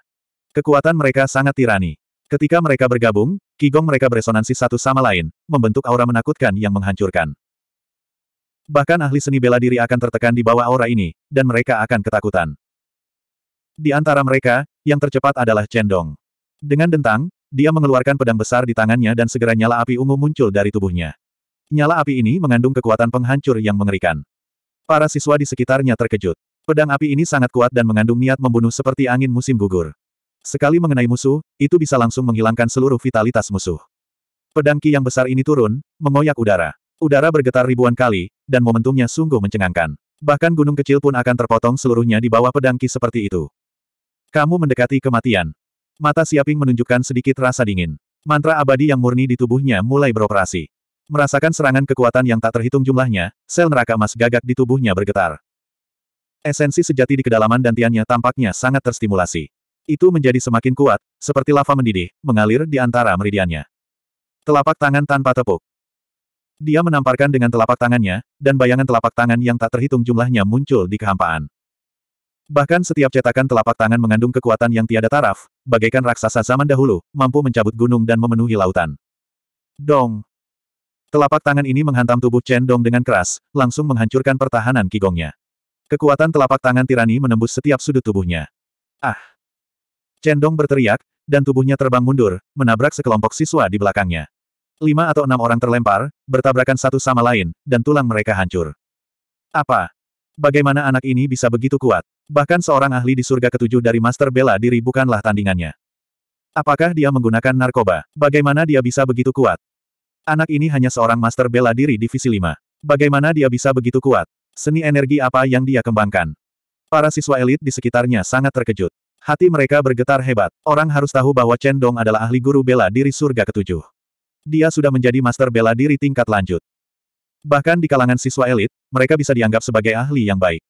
Kekuatan mereka sangat tirani. Ketika mereka bergabung, Kigong mereka beresonansi satu sama lain, membentuk aura menakutkan yang menghancurkan. Bahkan ahli seni bela diri akan tertekan di bawah aura ini, dan mereka akan ketakutan. Di antara mereka, yang tercepat adalah Cendong. Dengan dentang, dia mengeluarkan pedang besar di tangannya dan segera nyala api ungu muncul dari tubuhnya. Nyala api ini mengandung kekuatan penghancur yang mengerikan. Para siswa di sekitarnya terkejut. Pedang api ini sangat kuat dan mengandung niat membunuh seperti angin musim gugur. Sekali mengenai musuh, itu bisa langsung menghilangkan seluruh vitalitas musuh. Pedang ki yang besar ini turun, mengoyak udara. Udara bergetar ribuan kali, dan momentumnya sungguh mencengangkan. Bahkan gunung kecil pun akan terpotong seluruhnya di bawah pedang ki seperti itu. Kamu mendekati kematian. Mata Siaping menunjukkan sedikit rasa dingin. Mantra abadi yang murni di tubuhnya mulai beroperasi. Merasakan serangan kekuatan yang tak terhitung jumlahnya, sel neraka emas gagak di tubuhnya bergetar. Esensi sejati di kedalaman dantiannya tampaknya sangat terstimulasi. Itu menjadi semakin kuat, seperti lava mendidih, mengalir di antara meridiannya. Telapak tangan tanpa tepuk. Dia menamparkan dengan telapak tangannya, dan bayangan telapak tangan yang tak terhitung jumlahnya muncul di kehampaan. Bahkan setiap cetakan telapak tangan mengandung kekuatan yang tiada taraf, bagaikan raksasa zaman dahulu, mampu mencabut gunung dan memenuhi lautan. Dong! Telapak tangan ini menghantam tubuh Chen Dong dengan keras, langsung menghancurkan pertahanan Qigongnya. Kekuatan telapak tangan tirani menembus setiap sudut tubuhnya. Ah! Chen Dong berteriak, dan tubuhnya terbang mundur, menabrak sekelompok siswa di belakangnya. Lima atau enam orang terlempar, bertabrakan satu sama lain, dan tulang mereka hancur. Apa? Bagaimana anak ini bisa begitu kuat? Bahkan seorang ahli di surga ketujuh dari Master Bela diri bukanlah tandingannya. Apakah dia menggunakan narkoba? Bagaimana dia bisa begitu kuat? Anak ini hanya seorang master bela diri divisi 5. Bagaimana dia bisa begitu kuat? Seni energi apa yang dia kembangkan? Para siswa elit di sekitarnya sangat terkejut. Hati mereka bergetar hebat. Orang harus tahu bahwa Chen Dong adalah ahli guru bela diri surga ketujuh. Dia sudah menjadi master bela diri tingkat lanjut. Bahkan di kalangan siswa elit, mereka bisa dianggap sebagai ahli yang baik.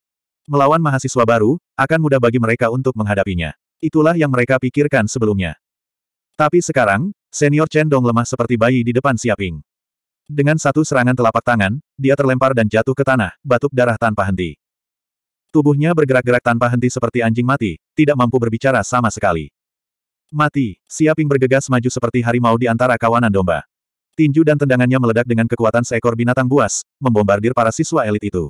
Melawan mahasiswa baru, akan mudah bagi mereka untuk menghadapinya. Itulah yang mereka pikirkan sebelumnya. Tapi sekarang, senior Chen Dong lemah seperti bayi di depan Siaping. Dengan satu serangan telapak tangan, dia terlempar dan jatuh ke tanah, batuk darah tanpa henti. Tubuhnya bergerak-gerak tanpa henti seperti anjing mati, tidak mampu berbicara sama sekali. Mati, Siaping bergegas maju seperti harimau di antara kawanan domba. Tinju dan tendangannya meledak dengan kekuatan seekor binatang buas, membombardir para siswa elit itu.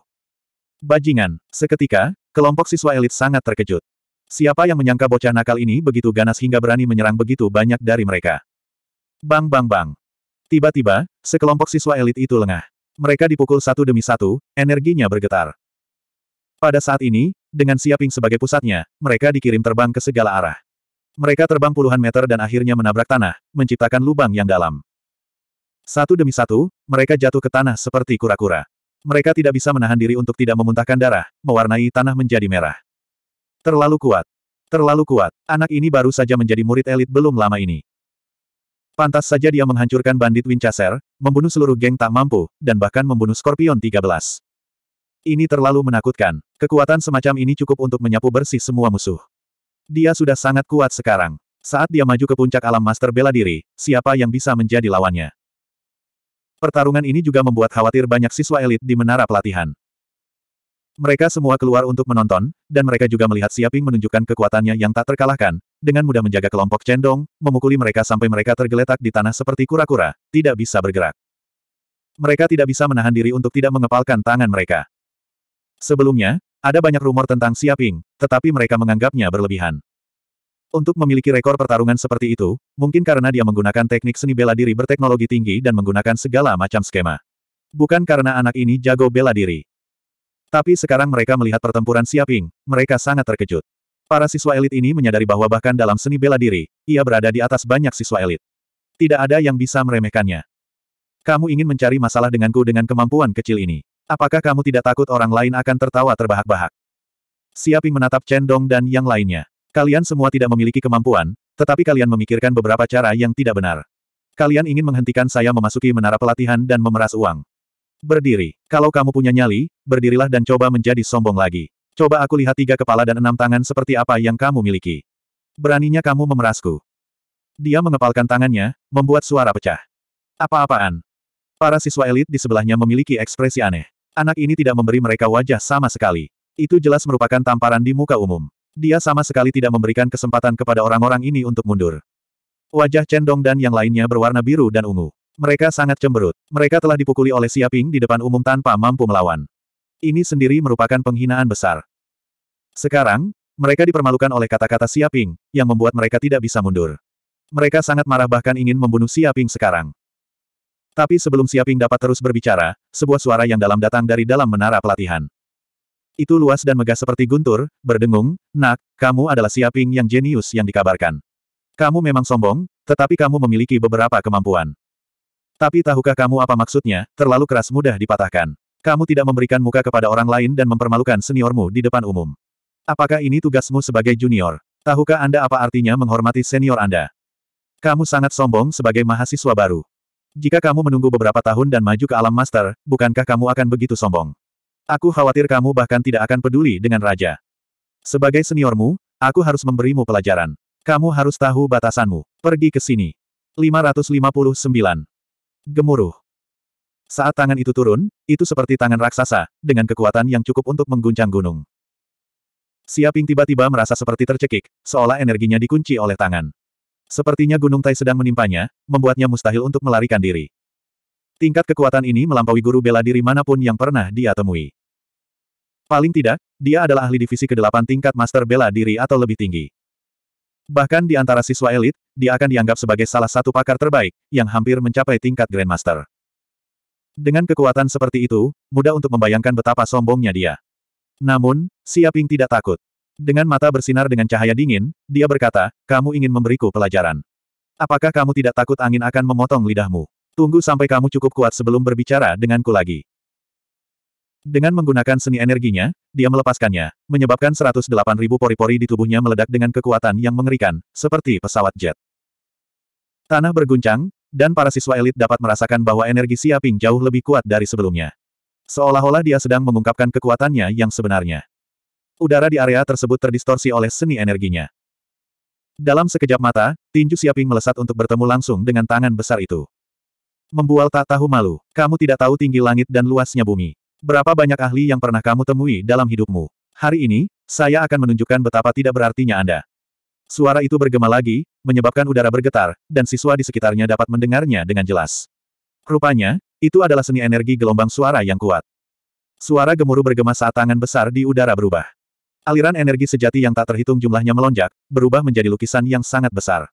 Bajingan, seketika, kelompok siswa elit sangat terkejut. Siapa yang menyangka bocah nakal ini begitu ganas hingga berani menyerang begitu banyak dari mereka? Bang bang bang. Tiba-tiba, sekelompok siswa elit itu lengah. Mereka dipukul satu demi satu, energinya bergetar. Pada saat ini, dengan Siaping sebagai pusatnya, mereka dikirim terbang ke segala arah. Mereka terbang puluhan meter dan akhirnya menabrak tanah, menciptakan lubang yang dalam. Satu demi satu, mereka jatuh ke tanah seperti kura-kura. Mereka tidak bisa menahan diri untuk tidak memuntahkan darah, mewarnai tanah menjadi merah. Terlalu kuat. Terlalu kuat. Anak ini baru saja menjadi murid elit belum lama ini. Pantas saja dia menghancurkan bandit Winchester, membunuh seluruh geng tak mampu, dan bahkan membunuh Scorpion 13. Ini terlalu menakutkan. Kekuatan semacam ini cukup untuk menyapu bersih semua musuh. Dia sudah sangat kuat sekarang. Saat dia maju ke puncak alam master bela diri, siapa yang bisa menjadi lawannya? Pertarungan ini juga membuat khawatir banyak siswa elit di menara pelatihan. Mereka semua keluar untuk menonton, dan mereka juga melihat Siaping menunjukkan kekuatannya yang tak terkalahkan, dengan mudah menjaga kelompok cendong, memukuli mereka sampai mereka tergeletak di tanah seperti kura-kura, tidak bisa bergerak. Mereka tidak bisa menahan diri untuk tidak mengepalkan tangan mereka. Sebelumnya, ada banyak rumor tentang Siaping, tetapi mereka menganggapnya berlebihan. Untuk memiliki rekor pertarungan seperti itu, mungkin karena dia menggunakan teknik seni bela diri berteknologi tinggi dan menggunakan segala macam skema. Bukan karena anak ini jago bela diri. Tapi sekarang mereka melihat pertempuran Siaping, mereka sangat terkejut. Para siswa elit ini menyadari bahwa bahkan dalam seni bela diri, ia berada di atas banyak siswa elit. Tidak ada yang bisa meremehkannya. Kamu ingin mencari masalah denganku dengan kemampuan kecil ini. Apakah kamu tidak takut orang lain akan tertawa terbahak-bahak? Siaping menatap Chen Dong dan yang lainnya. Kalian semua tidak memiliki kemampuan, tetapi kalian memikirkan beberapa cara yang tidak benar. Kalian ingin menghentikan saya memasuki menara pelatihan dan memeras uang. Berdiri. Kalau kamu punya nyali, berdirilah dan coba menjadi sombong lagi. Coba aku lihat tiga kepala dan enam tangan seperti apa yang kamu miliki. Beraninya kamu memerasku. Dia mengepalkan tangannya, membuat suara pecah. Apa-apaan? Para siswa elit di sebelahnya memiliki ekspresi aneh. Anak ini tidak memberi mereka wajah sama sekali. Itu jelas merupakan tamparan di muka umum. Dia sama sekali tidak memberikan kesempatan kepada orang-orang ini untuk mundur. Wajah Cendong dan yang lainnya berwarna biru dan ungu. Mereka sangat cemberut. Mereka telah dipukuli oleh Siaping di depan umum tanpa mampu melawan. Ini sendiri merupakan penghinaan besar. Sekarang, mereka dipermalukan oleh kata-kata Siaping, yang membuat mereka tidak bisa mundur. Mereka sangat marah bahkan ingin membunuh Siaping sekarang. Tapi sebelum Siaping dapat terus berbicara, sebuah suara yang dalam datang dari dalam menara pelatihan. Itu luas dan megah seperti guntur, berdengung, nak, kamu adalah Siaping yang jenius yang dikabarkan. Kamu memang sombong, tetapi kamu memiliki beberapa kemampuan. Tapi tahukah kamu apa maksudnya, terlalu keras mudah dipatahkan. Kamu tidak memberikan muka kepada orang lain dan mempermalukan seniormu di depan umum. Apakah ini tugasmu sebagai junior? Tahukah Anda apa artinya menghormati senior Anda? Kamu sangat sombong sebagai mahasiswa baru. Jika kamu menunggu beberapa tahun dan maju ke alam master, bukankah kamu akan begitu sombong? Aku khawatir kamu bahkan tidak akan peduli dengan raja. Sebagai seniormu, aku harus memberimu pelajaran. Kamu harus tahu batasanmu. Pergi ke sini. 559 gemuruh. Saat tangan itu turun, itu seperti tangan raksasa, dengan kekuatan yang cukup untuk mengguncang gunung. Siaping tiba-tiba merasa seperti tercekik, seolah energinya dikunci oleh tangan. Sepertinya gunung Tai sedang menimpanya, membuatnya mustahil untuk melarikan diri. Tingkat kekuatan ini melampaui guru bela diri manapun yang pernah dia temui. Paling tidak, dia adalah ahli divisi ke-8 tingkat master bela diri atau lebih tinggi. Bahkan di antara siswa elit, dia akan dianggap sebagai salah satu pakar terbaik, yang hampir mencapai tingkat Grandmaster. Dengan kekuatan seperti itu, mudah untuk membayangkan betapa sombongnya dia. Namun, Siaping tidak takut. Dengan mata bersinar dengan cahaya dingin, dia berkata, kamu ingin memberiku pelajaran. Apakah kamu tidak takut angin akan memotong lidahmu? Tunggu sampai kamu cukup kuat sebelum berbicara denganku lagi. Dengan menggunakan seni energinya, dia melepaskannya, menyebabkan 108.000 pori-pori di tubuhnya meledak dengan kekuatan yang mengerikan, seperti pesawat jet. Tanah berguncang, dan para siswa elit dapat merasakan bahwa energi Siaping jauh lebih kuat dari sebelumnya. Seolah-olah dia sedang mengungkapkan kekuatannya yang sebenarnya. Udara di area tersebut terdistorsi oleh seni energinya. Dalam sekejap mata, tinju Siaping melesat untuk bertemu langsung dengan tangan besar itu. Membual tak tahu malu, kamu tidak tahu tinggi langit dan luasnya bumi. Berapa banyak ahli yang pernah kamu temui dalam hidupmu? Hari ini, saya akan menunjukkan betapa tidak berartinya Anda. Suara itu bergema lagi, menyebabkan udara bergetar, dan siswa di sekitarnya dapat mendengarnya dengan jelas. Rupanya, itu adalah seni energi gelombang suara yang kuat. Suara gemuruh bergema saat tangan besar di udara berubah. Aliran energi sejati yang tak terhitung jumlahnya melonjak, berubah menjadi lukisan yang sangat besar.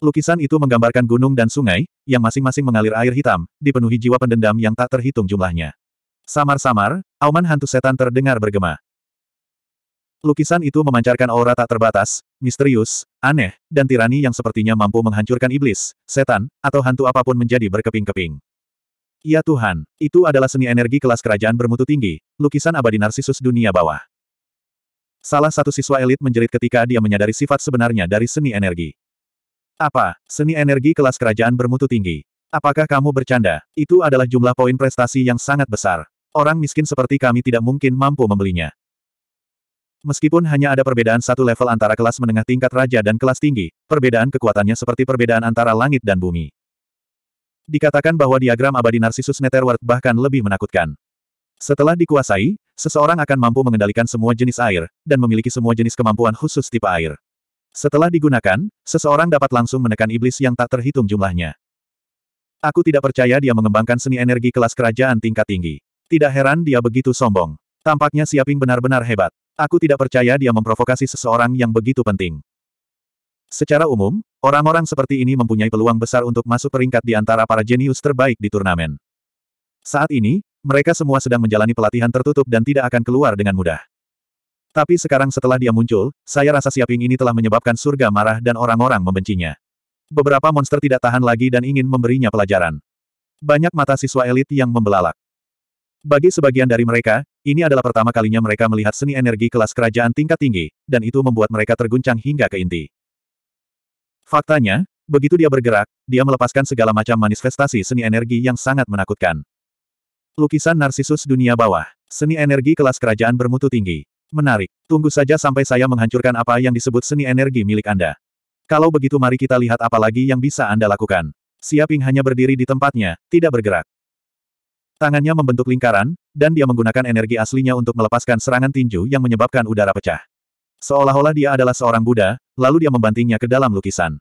Lukisan itu menggambarkan gunung dan sungai, yang masing-masing mengalir air hitam, dipenuhi jiwa pendendam yang tak terhitung jumlahnya. Samar-samar, auman hantu setan terdengar bergema. Lukisan itu memancarkan aura tak terbatas, misterius, aneh, dan tirani yang sepertinya mampu menghancurkan iblis, setan, atau hantu apapun menjadi berkeping-keping. Ya Tuhan, itu adalah seni energi kelas kerajaan bermutu tinggi, lukisan abadi narsisus dunia bawah. Salah satu siswa elit menjerit ketika dia menyadari sifat sebenarnya dari seni energi. Apa? Seni energi kelas kerajaan bermutu tinggi. Apakah kamu bercanda? Itu adalah jumlah poin prestasi yang sangat besar. Orang miskin seperti kami tidak mungkin mampu membelinya. Meskipun hanya ada perbedaan satu level antara kelas menengah tingkat raja dan kelas tinggi, perbedaan kekuatannya seperti perbedaan antara langit dan bumi. Dikatakan bahwa diagram abadi Narcissus Netherworld bahkan lebih menakutkan. Setelah dikuasai, seseorang akan mampu mengendalikan semua jenis air, dan memiliki semua jenis kemampuan khusus tipe air. Setelah digunakan, seseorang dapat langsung menekan iblis yang tak terhitung jumlahnya. Aku tidak percaya dia mengembangkan seni energi kelas kerajaan tingkat tinggi. Tidak heran dia begitu sombong. Tampaknya Siaping benar-benar hebat. Aku tidak percaya dia memprovokasi seseorang yang begitu penting. Secara umum, orang-orang seperti ini mempunyai peluang besar untuk masuk peringkat di antara para jenius terbaik di turnamen. Saat ini, mereka semua sedang menjalani pelatihan tertutup dan tidak akan keluar dengan mudah. Tapi sekarang setelah dia muncul, saya rasa Siaping ini telah menyebabkan surga marah dan orang-orang membencinya. Beberapa monster tidak tahan lagi dan ingin memberinya pelajaran. Banyak mata siswa elit yang membelalak. Bagi sebagian dari mereka, ini adalah pertama kalinya mereka melihat seni energi kelas kerajaan tingkat tinggi, dan itu membuat mereka terguncang hingga ke inti. Faktanya, begitu dia bergerak, dia melepaskan segala macam manifestasi seni energi yang sangat menakutkan. Lukisan Narsisus Dunia Bawah, seni energi kelas kerajaan bermutu tinggi. Menarik. Tunggu saja sampai saya menghancurkan apa yang disebut seni energi milik Anda. Kalau begitu mari kita lihat apa lagi yang bisa Anda lakukan. Siaping hanya berdiri di tempatnya, tidak bergerak. Tangannya membentuk lingkaran, dan dia menggunakan energi aslinya untuk melepaskan serangan tinju yang menyebabkan udara pecah. Seolah-olah dia adalah seorang Buddha, lalu dia membantingnya ke dalam lukisan.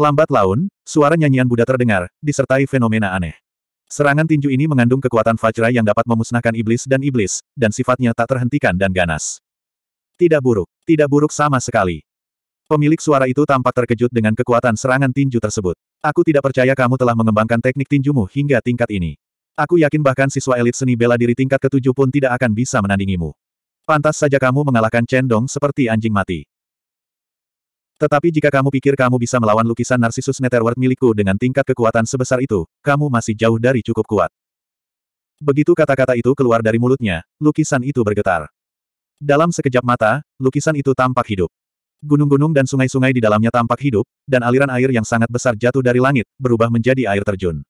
Lambat laun, suara nyanyian Buddha terdengar, disertai fenomena aneh. Serangan tinju ini mengandung kekuatan Fajra yang dapat memusnahkan iblis dan iblis, dan sifatnya tak terhentikan dan ganas. Tidak buruk, tidak buruk sama sekali. Pemilik suara itu tampak terkejut dengan kekuatan serangan tinju tersebut. Aku tidak percaya kamu telah mengembangkan teknik tinjumu hingga tingkat ini. Aku yakin bahkan siswa elit seni bela diri tingkat ketujuh pun tidak akan bisa menandingimu. Pantas saja kamu mengalahkan Cendong seperti anjing mati. Tetapi jika kamu pikir kamu bisa melawan lukisan Narcissus Netherworld milikku dengan tingkat kekuatan sebesar itu, kamu masih jauh dari cukup kuat. Begitu kata-kata itu keluar dari mulutnya, lukisan itu bergetar. Dalam sekejap mata, lukisan itu tampak hidup. Gunung-gunung dan sungai-sungai di dalamnya tampak hidup, dan aliran air yang sangat besar jatuh dari langit, berubah menjadi air terjun.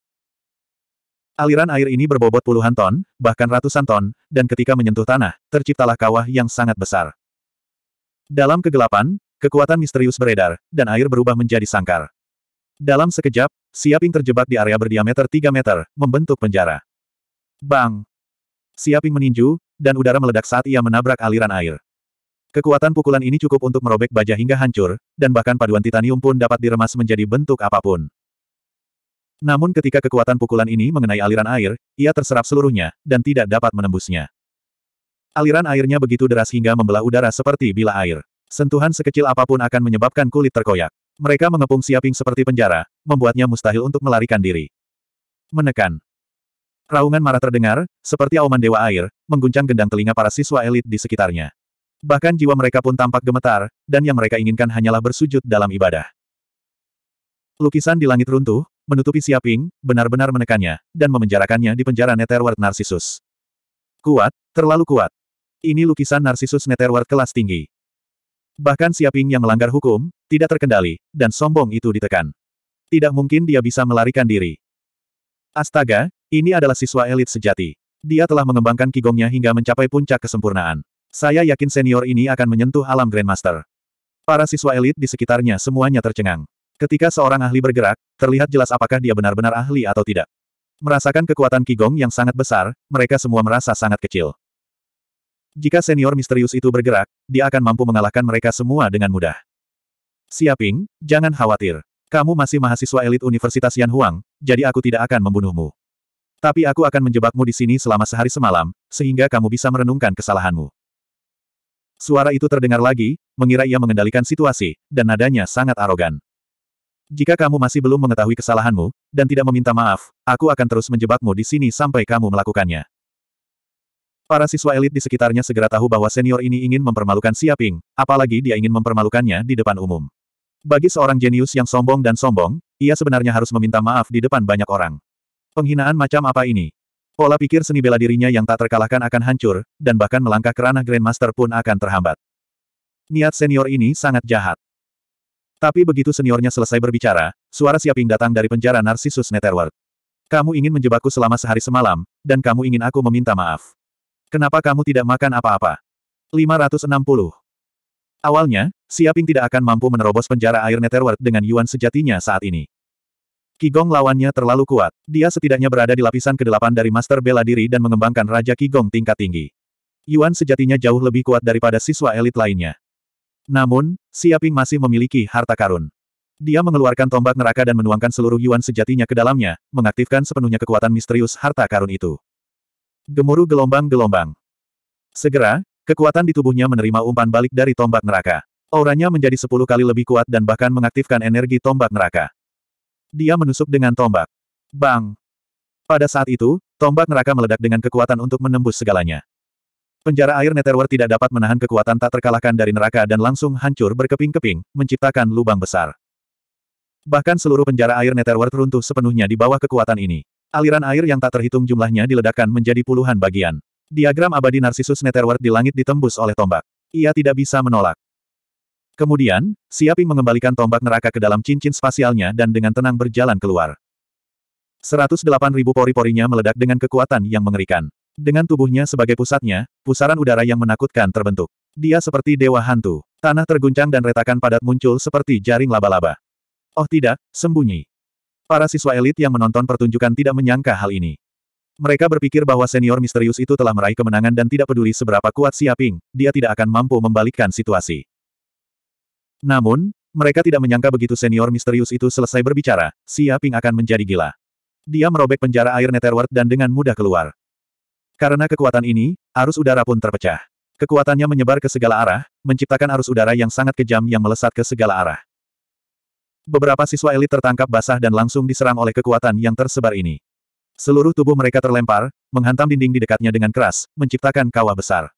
Aliran air ini berbobot puluhan ton, bahkan ratusan ton, dan ketika menyentuh tanah, terciptalah kawah yang sangat besar. Dalam kegelapan, Kekuatan misterius beredar, dan air berubah menjadi sangkar. Dalam sekejap, Siaping terjebak di area berdiameter 3 meter, membentuk penjara. Bang! Siaping meninju, dan udara meledak saat ia menabrak aliran air. Kekuatan pukulan ini cukup untuk merobek baja hingga hancur, dan bahkan paduan titanium pun dapat diremas menjadi bentuk apapun. Namun ketika kekuatan pukulan ini mengenai aliran air, ia terserap seluruhnya, dan tidak dapat menembusnya. Aliran airnya begitu deras hingga membelah udara seperti bila air. Sentuhan sekecil apapun akan menyebabkan kulit terkoyak. Mereka mengepung Siaping seperti penjara, membuatnya mustahil untuk melarikan diri. Menekan. Raungan marah terdengar, seperti auman dewa air, mengguncang gendang telinga para siswa elit di sekitarnya. Bahkan jiwa mereka pun tampak gemetar, dan yang mereka inginkan hanyalah bersujud dalam ibadah. Lukisan di langit runtuh, menutupi Siaping, benar-benar menekannya, dan memenjarakannya di penjara Netherworld Narcissus. Kuat, terlalu kuat. Ini lukisan Narcissus Netherworld kelas tinggi. Bahkan Siaping yang melanggar hukum, tidak terkendali, dan sombong itu ditekan. Tidak mungkin dia bisa melarikan diri. Astaga, ini adalah siswa elit sejati. Dia telah mengembangkan kigongnya hingga mencapai puncak kesempurnaan. Saya yakin senior ini akan menyentuh alam Grandmaster. Para siswa elit di sekitarnya semuanya tercengang. Ketika seorang ahli bergerak, terlihat jelas apakah dia benar-benar ahli atau tidak. Merasakan kekuatan kigong yang sangat besar, mereka semua merasa sangat kecil. Jika senior misterius itu bergerak, dia akan mampu mengalahkan mereka semua dengan mudah. Siaping, jangan khawatir. Kamu masih mahasiswa elit Universitas Yan Huang, jadi aku tidak akan membunuhmu. Tapi aku akan menjebakmu di sini selama sehari semalam, sehingga kamu bisa merenungkan kesalahanmu. Suara itu terdengar lagi, mengira ia mengendalikan situasi, dan nadanya sangat arogan. Jika kamu masih belum mengetahui kesalahanmu, dan tidak meminta maaf, aku akan terus menjebakmu di sini sampai kamu melakukannya. Para siswa elit di sekitarnya segera tahu bahwa senior ini ingin mempermalukan Siaping, apalagi dia ingin mempermalukannya di depan umum. Bagi seorang jenius yang sombong dan sombong, ia sebenarnya harus meminta maaf di depan banyak orang. Penghinaan macam apa ini? Pola pikir seni bela dirinya yang tak terkalahkan akan hancur, dan bahkan melangkah ke ranah Grandmaster pun akan terhambat. Niat senior ini sangat jahat. Tapi begitu seniornya selesai berbicara, suara Siaping datang dari penjara Narcissus Netherworld. Kamu ingin menjebakku selama sehari semalam, dan kamu ingin aku meminta maaf. Kenapa kamu tidak makan apa-apa? 560. Awalnya, Siaping tidak akan mampu menerobos penjara air Netherworld dengan Yuan sejatinya saat ini. Kigong lawannya terlalu kuat. Dia setidaknya berada di lapisan ke-8 dari Master Bela Diri dan mengembangkan Raja kigong tingkat tinggi. Yuan sejatinya jauh lebih kuat daripada siswa elit lainnya. Namun, Siaping masih memiliki harta karun. Dia mengeluarkan tombak neraka dan menuangkan seluruh yuan sejatinya ke dalamnya, mengaktifkan sepenuhnya kekuatan misterius harta karun itu. Gemuruh gelombang-gelombang. Segera, kekuatan di tubuhnya menerima umpan balik dari tombak neraka. Auranya menjadi sepuluh kali lebih kuat dan bahkan mengaktifkan energi tombak neraka. Dia menusuk dengan tombak. Bang! Pada saat itu, tombak neraka meledak dengan kekuatan untuk menembus segalanya. Penjara air Netherworld tidak dapat menahan kekuatan tak terkalahkan dari neraka dan langsung hancur berkeping-keping, menciptakan lubang besar. Bahkan seluruh penjara air Netherworld runtuh sepenuhnya di bawah kekuatan ini. Aliran air yang tak terhitung jumlahnya diledakkan menjadi puluhan bagian. Diagram abadi Narsisus Netherworld di langit ditembus oleh tombak. Ia tidak bisa menolak. Kemudian, Siaping mengembalikan tombak neraka ke dalam cincin spasialnya dan dengan tenang berjalan keluar. 108.000 pori-porinya meledak dengan kekuatan yang mengerikan. Dengan tubuhnya sebagai pusatnya, pusaran udara yang menakutkan terbentuk. Dia seperti dewa hantu. Tanah terguncang dan retakan padat muncul seperti jaring laba-laba. Oh tidak, sembunyi. Para siswa elit yang menonton pertunjukan tidak menyangka hal ini. Mereka berpikir bahwa senior misterius itu telah meraih kemenangan dan tidak peduli seberapa kuat Siaping, dia tidak akan mampu membalikkan situasi. Namun, mereka tidak menyangka begitu senior misterius itu selesai berbicara, Siaping akan menjadi gila. Dia merobek penjara air Netherworld dan dengan mudah keluar. Karena kekuatan ini, arus udara pun terpecah. Kekuatannya menyebar ke segala arah, menciptakan arus udara yang sangat kejam yang melesat ke segala arah. Beberapa siswa elit tertangkap basah dan langsung diserang oleh kekuatan yang tersebar ini. Seluruh tubuh mereka terlempar, menghantam dinding di dekatnya dengan keras, menciptakan kawah besar.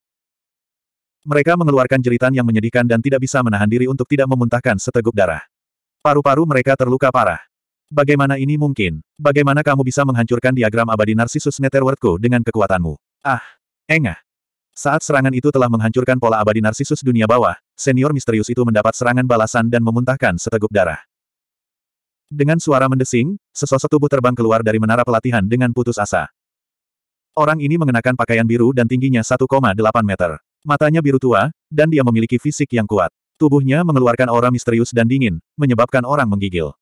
Mereka mengeluarkan jeritan yang menyedihkan dan tidak bisa menahan diri untuk tidak memuntahkan seteguk darah. Paru-paru mereka terluka parah. Bagaimana ini mungkin? Bagaimana kamu bisa menghancurkan diagram abadi Narcissus Netherworldku dengan kekuatanmu? Ah, engah. Saat serangan itu telah menghancurkan pola abadi Narsisus dunia bawah, senior misterius itu mendapat serangan balasan dan memuntahkan seteguk darah. Dengan suara mendesing, sesosok tubuh terbang keluar dari menara pelatihan dengan putus asa. Orang ini mengenakan pakaian biru dan tingginya 1,8 meter. Matanya biru tua, dan dia memiliki fisik yang kuat. Tubuhnya mengeluarkan aura misterius dan dingin, menyebabkan orang menggigil.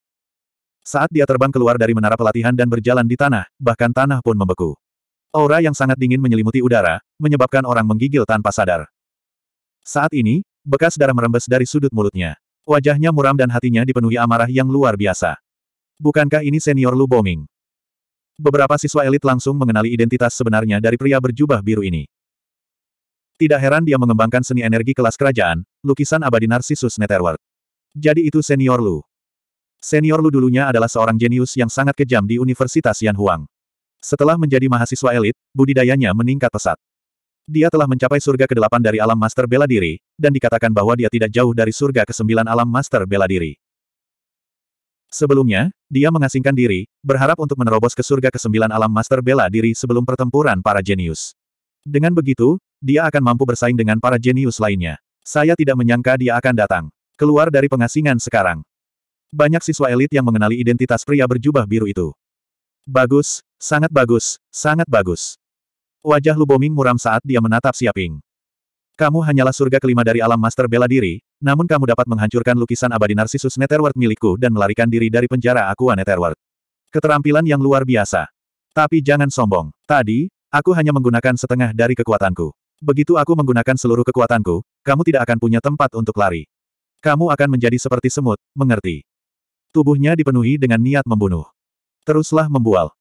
Saat dia terbang keluar dari menara pelatihan dan berjalan di tanah, bahkan tanah pun membeku. Aura yang sangat dingin menyelimuti udara, menyebabkan orang menggigil tanpa sadar. Saat ini, bekas darah merembes dari sudut mulutnya. Wajahnya muram dan hatinya dipenuhi amarah yang luar biasa. Bukankah ini senior Lu Boming? Beberapa siswa elit langsung mengenali identitas sebenarnya dari pria berjubah biru ini. Tidak heran dia mengembangkan seni energi kelas kerajaan, lukisan abadi Narcissus Netherworld. Jadi itu senior Lu. Senior Lu dulunya adalah seorang jenius yang sangat kejam di Universitas Yanhuang. Setelah menjadi mahasiswa elit, budidayanya meningkat pesat. Dia telah mencapai surga ke-8 dari alam master bela diri, dan dikatakan bahwa dia tidak jauh dari surga ke-9 alam master bela diri. Sebelumnya, dia mengasingkan diri, berharap untuk menerobos ke surga ke-9 alam master bela diri sebelum pertempuran para jenius. Dengan begitu, dia akan mampu bersaing dengan para jenius lainnya. Saya tidak menyangka dia akan datang. Keluar dari pengasingan sekarang. Banyak siswa elit yang mengenali identitas pria berjubah biru itu. Bagus, sangat bagus, sangat bagus. Wajah Luboming muram saat dia menatap Siaping. Kamu hanyalah surga kelima dari alam master bela diri, namun kamu dapat menghancurkan lukisan abadi Narsisus Netherworld milikku dan melarikan diri dari penjara Aqua Netherworld. Keterampilan yang luar biasa. Tapi jangan sombong. Tadi, aku hanya menggunakan setengah dari kekuatanku. Begitu aku menggunakan seluruh kekuatanku, kamu tidak akan punya tempat untuk lari. Kamu akan menjadi seperti semut, mengerti? Tubuhnya dipenuhi dengan niat membunuh. Teruslah membual.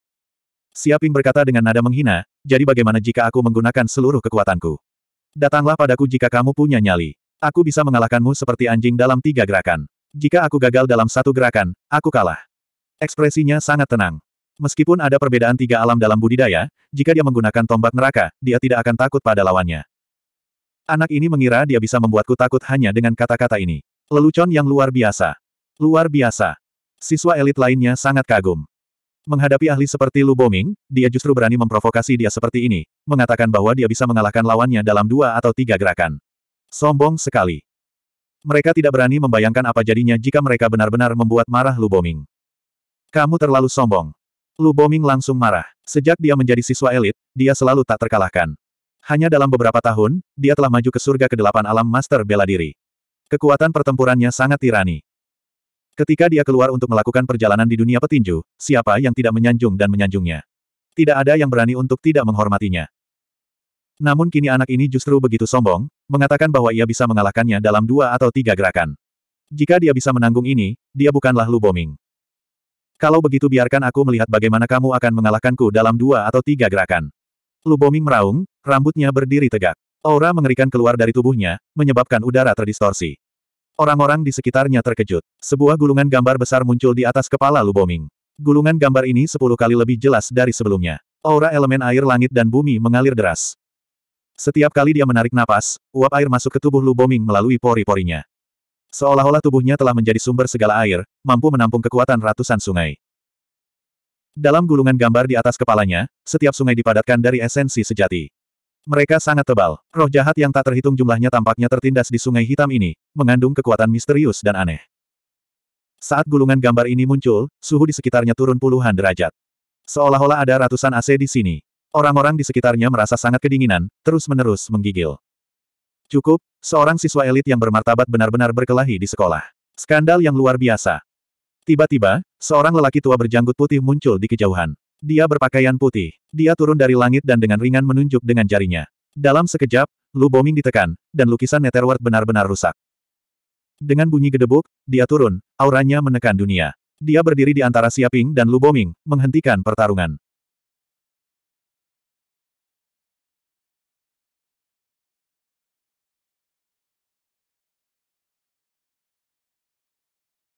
Siaping berkata dengan nada menghina, jadi bagaimana jika aku menggunakan seluruh kekuatanku? Datanglah padaku jika kamu punya nyali. Aku bisa mengalahkanmu seperti anjing dalam tiga gerakan. Jika aku gagal dalam satu gerakan, aku kalah. Ekspresinya sangat tenang. Meskipun ada perbedaan tiga alam dalam budidaya, jika dia menggunakan tombak neraka, dia tidak akan takut pada lawannya. Anak ini mengira dia bisa membuatku takut hanya dengan kata-kata ini. Lelucon yang luar biasa. Luar biasa. Siswa elit lainnya sangat kagum. Menghadapi ahli seperti Lu Boming, dia justru berani memprovokasi dia seperti ini, mengatakan bahwa dia bisa mengalahkan lawannya dalam dua atau tiga gerakan. Sombong sekali. Mereka tidak berani membayangkan apa jadinya jika mereka benar-benar membuat marah Lu Boming. Kamu terlalu sombong. Lu Boming langsung marah. Sejak dia menjadi siswa elit, dia selalu tak terkalahkan. Hanya dalam beberapa tahun, dia telah maju ke surga ke kedelapan alam master bela diri. Kekuatan pertempurannya sangat tirani. Ketika dia keluar untuk melakukan perjalanan di dunia petinju, siapa yang tidak menyanjung dan menyanjungnya? Tidak ada yang berani untuk tidak menghormatinya. Namun kini anak ini justru begitu sombong, mengatakan bahwa ia bisa mengalahkannya dalam dua atau tiga gerakan. Jika dia bisa menanggung ini, dia bukanlah Lu Boming. Kalau begitu biarkan aku melihat bagaimana kamu akan mengalahkanku dalam dua atau tiga gerakan. Lu Boming meraung, rambutnya berdiri tegak. Aura mengerikan keluar dari tubuhnya, menyebabkan udara terdistorsi. Orang-orang di sekitarnya terkejut. Sebuah gulungan gambar besar muncul di atas kepala Luboming. Gulungan gambar ini sepuluh kali lebih jelas dari sebelumnya. Aura elemen air langit dan bumi mengalir deras. Setiap kali dia menarik napas, uap air masuk ke tubuh Luboming melalui pori-porinya. Seolah-olah tubuhnya telah menjadi sumber segala air, mampu menampung kekuatan ratusan sungai. Dalam gulungan gambar di atas kepalanya, setiap sungai dipadatkan dari esensi sejati. Mereka sangat tebal. Roh jahat yang tak terhitung jumlahnya tampaknya tertindas di sungai hitam ini, mengandung kekuatan misterius dan aneh. Saat gulungan gambar ini muncul, suhu di sekitarnya turun puluhan derajat. Seolah-olah ada ratusan AC di sini. Orang-orang di sekitarnya merasa sangat kedinginan, terus-menerus menggigil. Cukup, seorang siswa elit yang bermartabat benar-benar berkelahi di sekolah. Skandal yang luar biasa. Tiba-tiba, seorang lelaki tua berjanggut putih muncul di kejauhan. Dia berpakaian putih. Dia turun dari langit dan dengan ringan menunjuk dengan jarinya. Dalam sekejap, Lu Boming ditekan, dan lukisan Netherworld benar-benar rusak. Dengan bunyi gedebuk, dia turun, auranya menekan dunia. Dia berdiri di antara Siaping dan Lu Boming, menghentikan pertarungan.